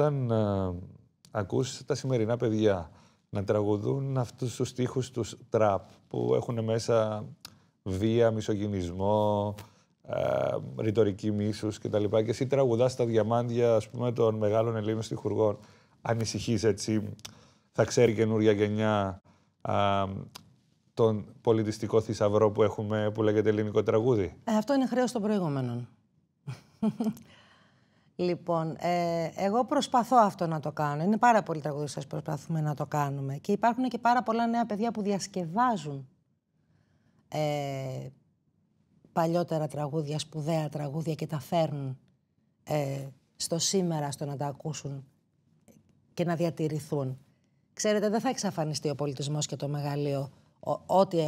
όταν ε, α, τα σημερινά παιδιά να τραγουδούν αυτούς τους στίχους τους τραπ που έχουν μέσα βία, μισογυνισμό, α, ε, ρητορική μίσους κτλ. Και εσύ τραγουδάς τα διαμάντια ας πούμε, των μεγάλων Ελλήνων στιχουργών. Ανησυχείς έτσι, θα ξέρει καινούργια γενιά α, ε, τον πολιτιστικό θησαυρό που έχουμε που λέγεται ελληνικό τραγούδι. αυτό είναι χρέος των προηγούμενων. Λοιπόν, ε, εγώ προσπαθώ αυτό να το κάνω. Είναι πάρα πολλοί τραγουδιστές που προσπαθούμε να το κάνουμε. Και υπάρχουν και πάρα πολλά νέα παιδιά που διασκευάζουν ε, παλιότερα τραγούδια, σπουδαία τραγούδια και τα φέρνουν ε, στο σήμερα στο να τα ακούσουν και να διατηρηθούν. Ξέρετε, δεν θα εξαφανιστεί ο πολιτισμός και το μεγαλείο.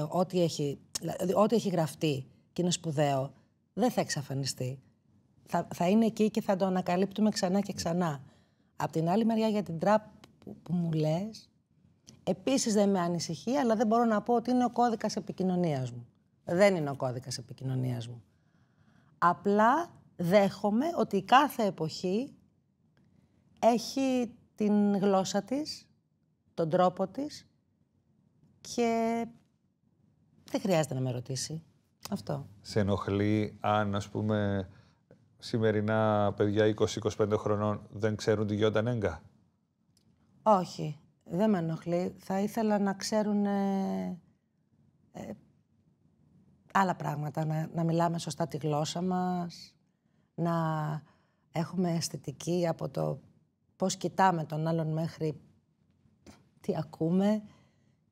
Ό,τι έχει, δηλαδή, έχει γραφτεί και είναι σπουδαίο, δεν θα εξαφανιστεί θα, θα είναι εκεί και θα το ανακαλύπτουμε ξανά και ξανά. Απ' την άλλη μεριά για την τραπ που, μου λες, επίσης δεν με ανησυχεί, αλλά δεν μπορώ να πω ότι είναι ο κώδικας επικοινωνίας μου. Δεν είναι ο κώδικας επικοινωνίας μου. Απλά δέχομαι ότι κάθε εποχή έχει την γλώσσα της, τον τρόπο της και δεν χρειάζεται να με ρωτήσει. Αυτό. Σε ενοχλεί αν, ας πούμε, σημερινά παιδιά 20-25 χρονών δεν ξέρουν τη Γιώτα Νέγκα. Όχι, δεν με ενοχλεί. Θα ήθελα να ξέρουν ε, ε, άλλα πράγματα, να, να μιλάμε σωστά τη γλώσσα μας, να έχουμε αισθητική από το πώς κοιτάμε τον άλλον μέχρι τι ακούμε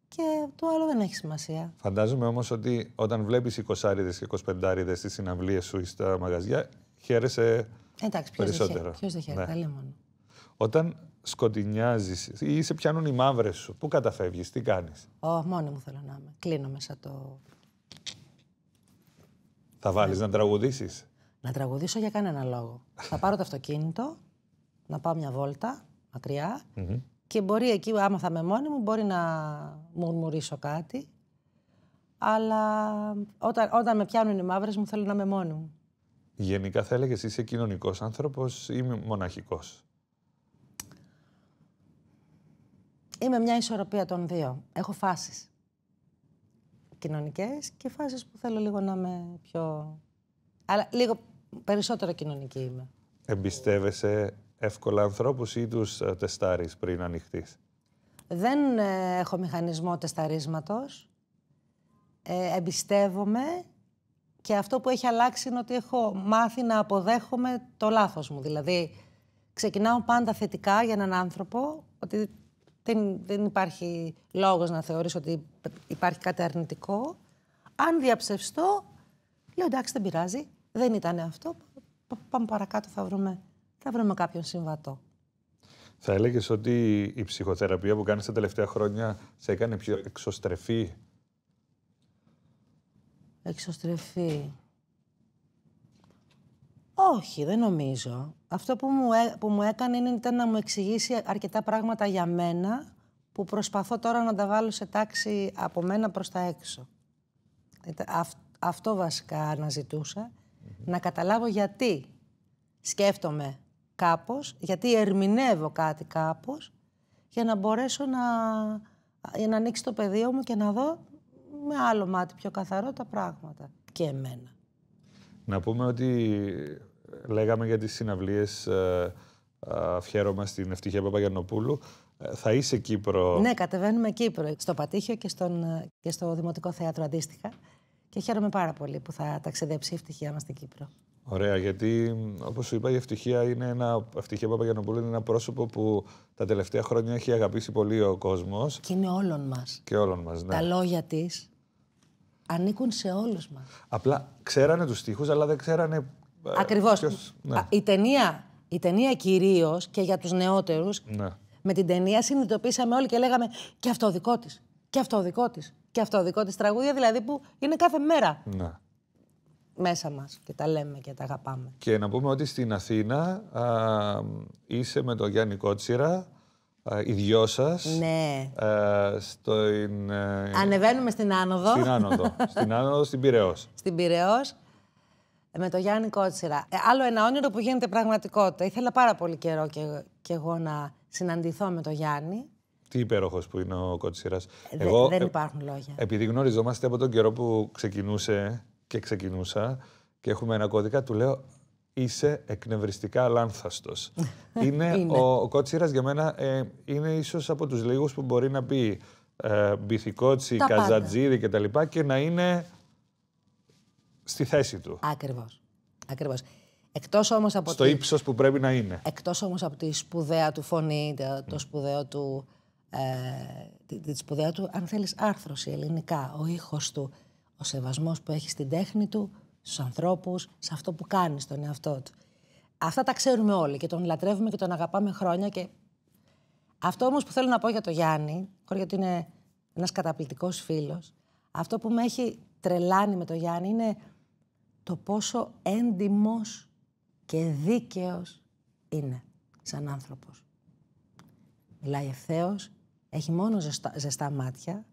και το άλλο δεν έχει σημασία. Φαντάζομαι όμως ότι όταν βλέπεις 20 και 25 στις συναυλίες σου ή στα μαγαζιά χαίρεσαι Εντάξει, ποιος περισσότερο. Ποιος δεν χαίρεται, ναι. μόνο. Όταν σκοτεινιάζεις ή σε πιάνουν οι μαύρες σου, πού καταφεύγεις, τι κάνεις. Ω, μόνο μου θέλω να είμαι. Κλείνω μέσα το. Θα βάλεις ναι. να τραγουδήσεις. Να τραγουδήσω για κανένα λόγο. θα πάρω το αυτοκίνητο, να πάω μια βόλτα και μπορεί εκεί, άμα θα είμαι μόνη μου, μπορεί να μουρμουρίσω κάτι. Αλλά όταν, όταν με πιάνουν οι μαύρες μου, θέλω να είμαι μόνη μου. Γενικά θα έλεγες είσαι κοινωνικός άνθρωπος ή μοναχικός. Είμαι μια ισορροπία των δύο. Έχω φάσεις. Κοινωνικές και φάσεις που θέλω λίγο να είμαι πιο... Αλλά λίγο περισσότερο κοινωνική είμαι. Εμπιστεύεσαι εύκολα ανθρώπους ή τους ε, τεστάρεις πριν ανοιχτείς. Δεν ε, έχω μηχανισμό τεσταρίσματος. Ε, εμπιστεύομαι και αυτό που έχει αλλάξει είναι ότι έχω μάθει να αποδέχομαι το λάθος μου. Δηλαδή, ξεκινάω πάντα θετικά για έναν άνθρωπο, ότι δεν, δεν υπάρχει λόγος να θεωρήσω ότι υπάρχει κάτι αρνητικό. Αν διαψευστώ, λέω εντάξει δεν πειράζει, δεν ήταν αυτό, πάμε παρακάτω θα βρούμε, θα βρούμε κάποιον συμβατό. Θα έλεγες ότι η ψυχοθεραπεία που κάνεις τα τελευταία χρόνια σε έκανε πιο εξωστρεφή Εξωστρεφή. Όχι, δεν νομίζω. Αυτό που μου, που μου έκανε ήταν να μου εξηγήσει αρκετά πράγματα για μένα που προσπαθώ τώρα να τα βάλω σε τάξη από μένα προς τα έξω. αυτό βασικά αναζητούσα. Να καταλάβω γιατί σκέφτομαι κάπως, γιατί ερμηνεύω κάτι κάπως, για να μπορέσω να, να ανοίξει το πεδίο μου και να δω με άλλο μάτι πιο καθαρό τα πράγματα. Και εμένα. Να πούμε ότι ε, λέγαμε για τις συναυλίες ε, ε, αφιέρωμα στην Ευτυχία Παπαγιανοπούλου. θα είσαι Κύπρο. Ναι, κατεβαίνουμε Κύπρο. Στο Πατήχιο και, στον, και στο Δημοτικό Θέατρο αντίστοιχα. Και χαίρομαι πάρα πολύ που θα ταξιδέψει η ευτυχία μας στην Κύπρο. Ωραία, γιατί όπως σου είπα, η ευτυχία είναι ένα. Ευτυχία Παπαγιανοπούλου είναι ένα πρόσωπο που τα τελευταία χρόνια έχει αγαπήσει πολύ ο κόσμος. Και είναι όλων μας. Και όλων μας, ναι. Τα λόγια της, ανήκουν σε όλους μας. Απλά ξέρανε τους στίχους, αλλά δεν ξέρανε. Ε, Ακριβώς. Ναι. Η ταινία, η ταινία κυρίως και για τους νεότερους. Ναι. Με την ταινία συνειδητοποίησαμε όλοι και λέγαμε και αυτό δικό της. Και αυτό δικό της. Και αυτό δικό της τραγούδια, δηλαδή που είναι κάθε μέρα. Ναι. Μέσα μας και τα λέμε και τα αγαπάμε. Και να πούμε ότι στην Αθήνα α, είσαι με τον Γιάννη Κότσιρα οι δυο σας. Ναι. Ε, στο, Ανεβαίνουμε στην άνοδο. Στην άνοδο, στην, άνοδο στην Πυραιό. Στην Πυραιός. Ε, με το Γιάννη Κότσιρα. Ε, άλλο ένα όνειρο που γίνεται πραγματικότητα. Ήθελα πάρα πολύ καιρό και, και εγώ να συναντηθώ με το Γιάννη. Τι υπέροχος που είναι ο Κότσιρας. Ε, εγώ, δεν υπάρχουν λόγια. Επειδή γνωριζόμαστε από τον καιρό που ξεκινούσε και ξεκινούσα και έχουμε ένα κώδικα, του λέω είσαι εκνευριστικά λάνθαστος. είναι, Ο, ο για μένα ε, είναι ίσως από τους λίγους που μπορεί να πει ε, Μπιθικότσι, καζατζίδι κτλ. Και, να είναι στη θέση του. Ακριβώς. Ακριβώς. Εκτός όμως από Στο τη... ύψος που πρέπει να είναι. Εκτός όμως από τη σπουδαία του φωνή, το, το ναι. σπουδαίο του... Ε, τη, του, αν θέλεις, άρθρωση ελληνικά, ο ήχος του, ο σεβασμός που έχει στην τέχνη του, στους ανθρώπους, σε αυτό που κάνεις στον εαυτό του. Αυτά τα ξέρουμε όλοι και τον λατρεύουμε και τον αγαπάμε χρόνια και αυτό όμως που θέλω να πω για το Γιάννη, χωρίς γιατί είναι ένας καταπληκτικός φίλος, αυτό που με έχει τρελάνει με το Γιάννη είναι το πόσο έντιμος και δίκαιος είναι σαν άνθρωπος. Μιλάει ευθέως, έχει μόνο ζεστά, ζεστά μάτια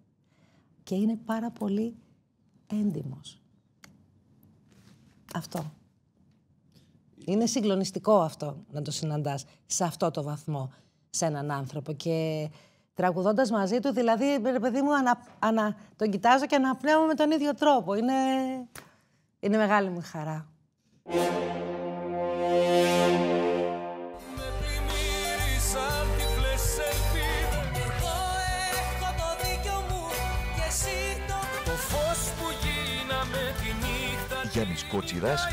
και είναι πάρα πολύ έντιμος. Αυτό. Είναι συγκλονιστικό αυτό να το συναντάς σε αυτό το βαθμό σε έναν άνθρωπο και τραγουδώντας μαζί του, δηλαδή, ρε παιδί μου, ανα, τον κοιτάζω και αναπνέω με τον ίδιο τρόπο. Είναι, είναι μεγάλη μου χαρά. Κοτσιράς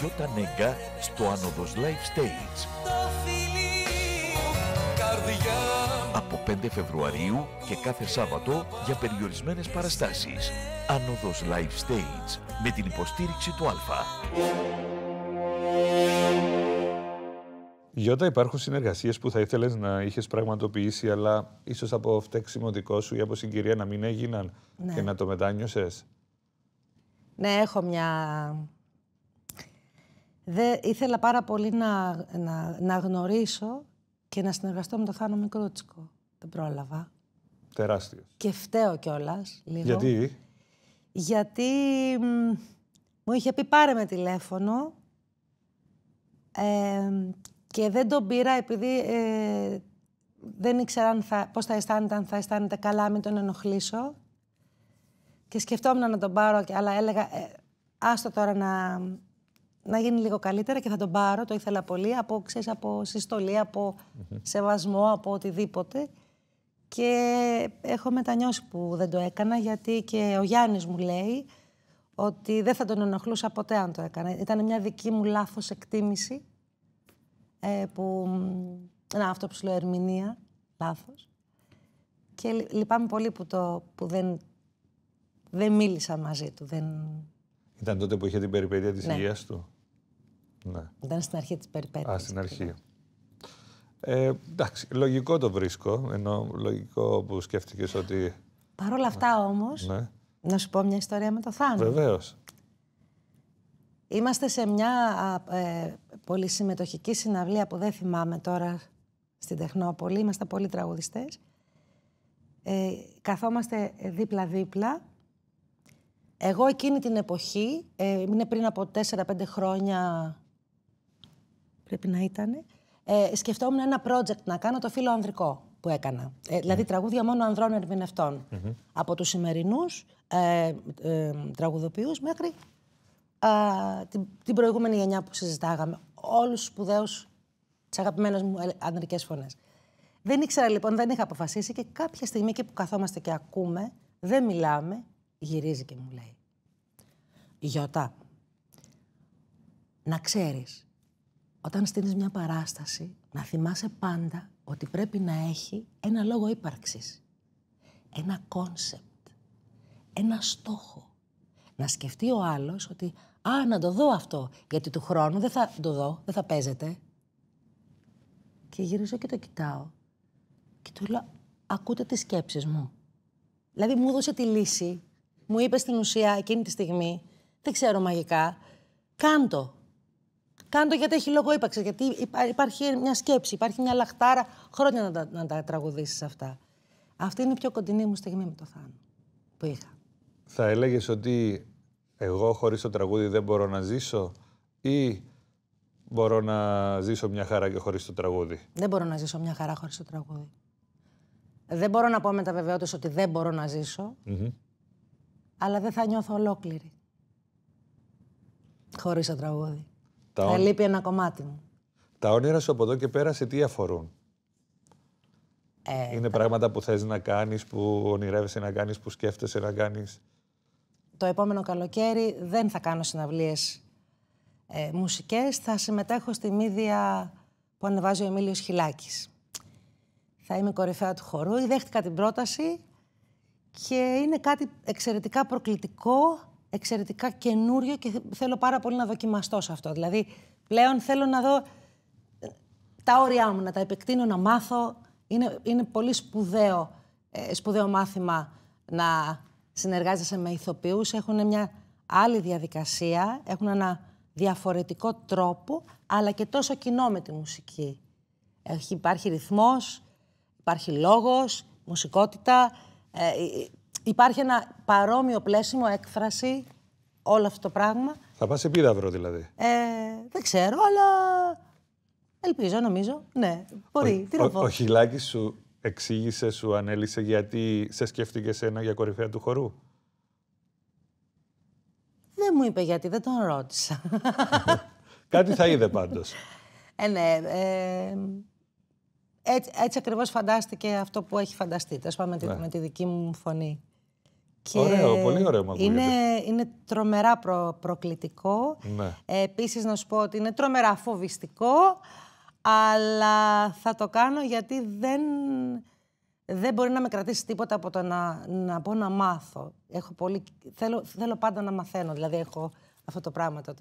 Γιώτα Νέγκα στο Άνοδος Live Stage από 5 Φεβρουαρίου και κάθε Σάββατο για περιορισμένες παραστάσεις. Άνοδος Live Stage με την υποστήριξη του ΑΛΦΑ. Γιώτα, υπάρχουν συνεργασίες που θα ήθελες να είχες πραγματοποιήσει, αλλά ίσως από φταίξιμο δικό σου ή από συγκυρία να μην έγιναν ναι. και να το μετάνιωσες. Ναι, έχω μια... Δε, ήθελα πάρα πολύ να, να, γνωρίσω και να συνεργαστώ με τον Θάνο Μικρούτσικο. Δεν πρόλαβα. Τεράστιος. Και φταίω κιόλας. Γιατί? Γιατί μου είχε πει πάρε με τηλέφωνο ε, και δεν τον πήρα επειδή ε, δεν ήξερα θα, πώς θα αισθάνεται, αν θα αισθάνεται καλά, μην τον ενοχλήσω. Και σκεφτόμουν να τον πάρω, αλλά έλεγα, «Ε, άστο τώρα να, να γίνει λίγο καλύτερα και θα τον πάρω. Το ήθελα πολύ, από, ξέρεις, από συστολή, σεβασμό, από οτιδήποτε. Και έχω μετανιώσει που δεν το έκανα, γιατί και ο Γιάννης μου λέει ότι δεν θα τον ενοχλούσα ποτέ αν το έκανα. Ήταν μια δική μου λάθος εκτίμηση, ε, που... Να, αυτό που ερμηνεία, λάθος. Και λυπάμαι πολύ που, το, που δεν δεν μίλησα μαζί του. Δεν... Ήταν τότε που είχε την περιπέτεια της ναι. υγείας του. Ναι. Ήταν στην αρχή της περιπέτειας. Α, στην αρχή. Ναι. Ε, εντάξει, λογικό το βρίσκω, ενώ λογικό που σκέφτηκες ότι... Παρ' όλα αυτά όμως, ναι. να σου πω μια ιστορία με το Θάνο. Βεβαίως. Είμαστε σε μια ε, συμμετοχική συναυλία που δεν θυμάμαι τώρα στην Τεχνόπολη. Είμαστε πολύ τραγουδιστές. Ε, καθόμαστε δίπλα-δίπλα εγώ εκείνη την εποχή, ε, είναι πριν από 4-5 χρόνια πρέπει να ήταν, ε, σκεφτόμουν ένα project να κάνω, το φίλο ανδρικό που έκανα. Ε, δηλαδή ναι. τραγούδια μόνο ανδρών Από τους σημερινούς ε, ε τραγουδοποιούς μέχρι την, την προηγούμενη γενιά που συζητάγαμε. Όλους τους σπουδαίους, τις αγαπημένες μου ε, ανδρικές φωνές. Δεν ήξερα λοιπόν, δεν είχα αποφασίσει και κάποια στιγμή και που καθόμαστε και ακούμε, δεν μιλάμε, γυρίζει και μου λέει «Γιώτα, να ξέρεις, όταν στείλεις μια παράσταση, να θυμάσαι πάντα ότι πρέπει να έχει ένα λόγο ύπαρξης, ένα κόνσεπτ, ένα στόχο. Να σκεφτεί ο άλλος ότι «Α, να το δω αυτό, γιατί του χρόνου δεν θα το δω, δεν θα παίζεται». Και γυρίζω και το κοιτάω και του λέω «Ακούτε τις σκέψεις μου». Δηλαδή μου έδωσε τη λύση μου είπε στην ουσία εκείνη τη στιγμή, δεν ξέρω μαγικά, κάντο. Κάντο γιατί έχει λόγο ύπαρξη, γιατί υπάρχει μια σκέψη, υπάρχει μια λαχτάρα χρόνια να τα, να τα τραγουδήσεις αυτά. Αυτή είναι η πιο κοντινή μου στιγμή με το Θάνο που είχα. Θα έλεγες ότι εγώ χωρίς το τραγούδι δεν μπορώ να ζήσω ή μπορώ να ζήσω μια χαρά και χωρίς το τραγούδι. Δεν μπορώ να ζήσω μια χαρά χωρίς το τραγούδι. Δεν μπορώ να πω με τα βεβαιότητα ότι δεν μπορώ να ζήσω αλλά δεν θα νιώθω ολόκληρη. Χωρίς το τραγούδι. Τα θα λείπει ένα κομμάτι μου. Τα όνειρα σου από εδώ και πέρα σε τι αφορούν. Ε, Είναι πράγματα που θες να κάνεις, που ονειρεύεσαι να κάνεις, που σκέφτεσαι να κάνεις. Το επόμενο καλοκαίρι δεν θα κάνω συναυλίες ε, μουσικές. Θα συμμετέχω στη μίδια που ανεβάζει ο Εμίλιος Χιλάκης. Θα είμαι κορυφαία του χορού. Δέχτηκα την πρόταση και είναι κάτι εξαιρετικά προκλητικό, εξαιρετικά καινούριο και θέλω πάρα πολύ να δοκιμαστώ σε αυτό. Δηλαδή, πλέον θέλω να δω ε, τα όρια μου, να τα επεκτείνω, να μάθω. Είναι, είναι πολύ σπουδαίο, ε, σπουδαίο μάθημα να συνεργάζεσαι με ηθοποιούς. Έχουν μια άλλη διαδικασία, έχουν ένα διαφορετικό τρόπο, αλλά και τόσο κοινό με τη μουσική. υπάρχει ρυθμός, υπάρχει λόγος, μουσικότητα, ε, ε, υπάρχει ένα παρόμοιο πλαίσιμο έκφραση όλο αυτό το πράγμα. Θα πας επίδαυρο δηλαδή. Ε, δεν ξέρω, αλλά ελπίζω, νομίζω. Ναι, μπορεί. Ο, ο, Χιλάκης σου εξήγησε, σου ανέλησε γιατί σε σκέφτηκες ένα για κορυφαία του χορού. Δεν μου είπε γιατί, δεν τον ρώτησα. Κάτι θα είδε πάντως. Ε, ναι. Ε, έτσι, έτσι ακριβώς φαντάστηκε αυτό που έχει φανταστεί, τέλος πάντων με τη ναι. δική μου φωνή. Και ωραίο, πολύ ωραίο μου είναι, είναι τρομερά προκλητικό. Ναι. Ε, επίσης να σου πω ότι είναι τρομερά φοβιστικό, αλλά θα το κάνω γιατί δεν, δεν μπορεί να με κρατήσει τίποτα από το να, να πω να μάθω. Έχω πολύ, θέλω, θέλω πάντα να μαθαίνω, δηλαδή έχω αυτό το πράγμα, το,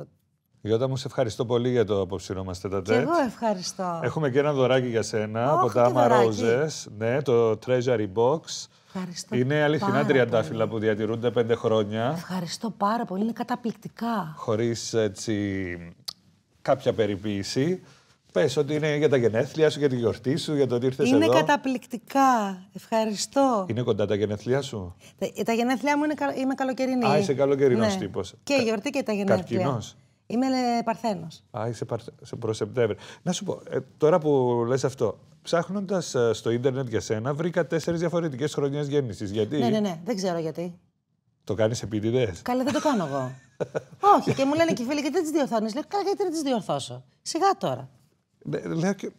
Γιώτα μου, σε ευχαριστώ πολύ για το απόψινό μας τέτα τέτ. Και εγώ ευχαριστώ. Έχουμε και ένα δωράκι για σένα από τα Άμα Ναι, το Treasury Box. Ευχαριστώ είναι αληθινά τριαντάφυλλα που διατηρούνται πέντε χρόνια. Ευχαριστώ πάρα πολύ. Είναι καταπληκτικά. Χωρίς έτσι κάποια περιποίηση. Πες ότι είναι για τα γενέθλια σου, για τη γιορτή σου, για το ότι ήρθες εδώ. Είναι καταπληκτικά. Ευχαριστώ. Είναι κοντά τα γενέθλια σου. Τα, τα γενέθλια μου είναι, είμαι καλοκαιρινή. Α, είσαι καλοκαιρινός ναι. τύπος. Και η γιορτή και τα γενέθλια. Καρκινό. Είμαι Παρθένος. Α, είσαι παρ... προ Να σου πω, ε, τώρα που λες αυτό, ψάχνοντας ε, στο ίντερνετ για σένα, βρήκα τέσσερις διαφορετικές χρονιές γέννησης. Γιατί. Ναι, ναι, ναι, δεν ξέρω γιατί. Το κάνεις επίτηδες. Καλά, δεν το κάνω εγώ. Όχι, και μου λένε και οι φίλοι, γιατί δεν τις διορθώνεις. Λέω, καλά, γιατί δεν τις διορθώσω. Σιγά τώρα. Ναι, λέω και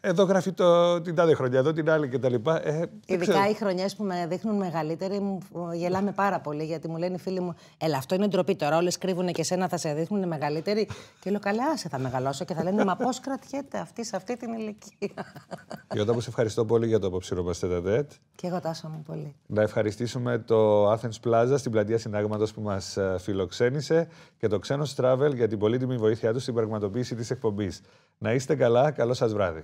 εδώ γράφει το, την τάδε χρονιά, εδώ την άλλη κτλ. Ε, Ειδικά οι χρονιές που με δείχνουν μεγαλύτερη, μου γελάμε πάρα πολύ γιατί μου λένε οι φίλοι μου, Ελά, αυτό είναι ντροπή τώρα. Όλες κρύβουν και σένα θα σε δείχνουν μεγαλύτερη. Και λέω, Καλά, σε θα μεγαλώσω. Και θα λένε, Μα πώς κρατιέται αυτή σε αυτή την ηλικία. Γιώτα, μου σε ευχαριστώ πολύ για το απόψηρο μα Και εγώ τάσω μου πολύ. Να ευχαριστήσουμε το Athens Plaza στην πλατεία Συνάγματο που μας ε, φιλοξένησε και το Ξένος Travel για την πολύτιμη βοήθειά τους στην πραγματοποίηση της εκπομπής. Να είστε καλά, καλό σας βράδυ.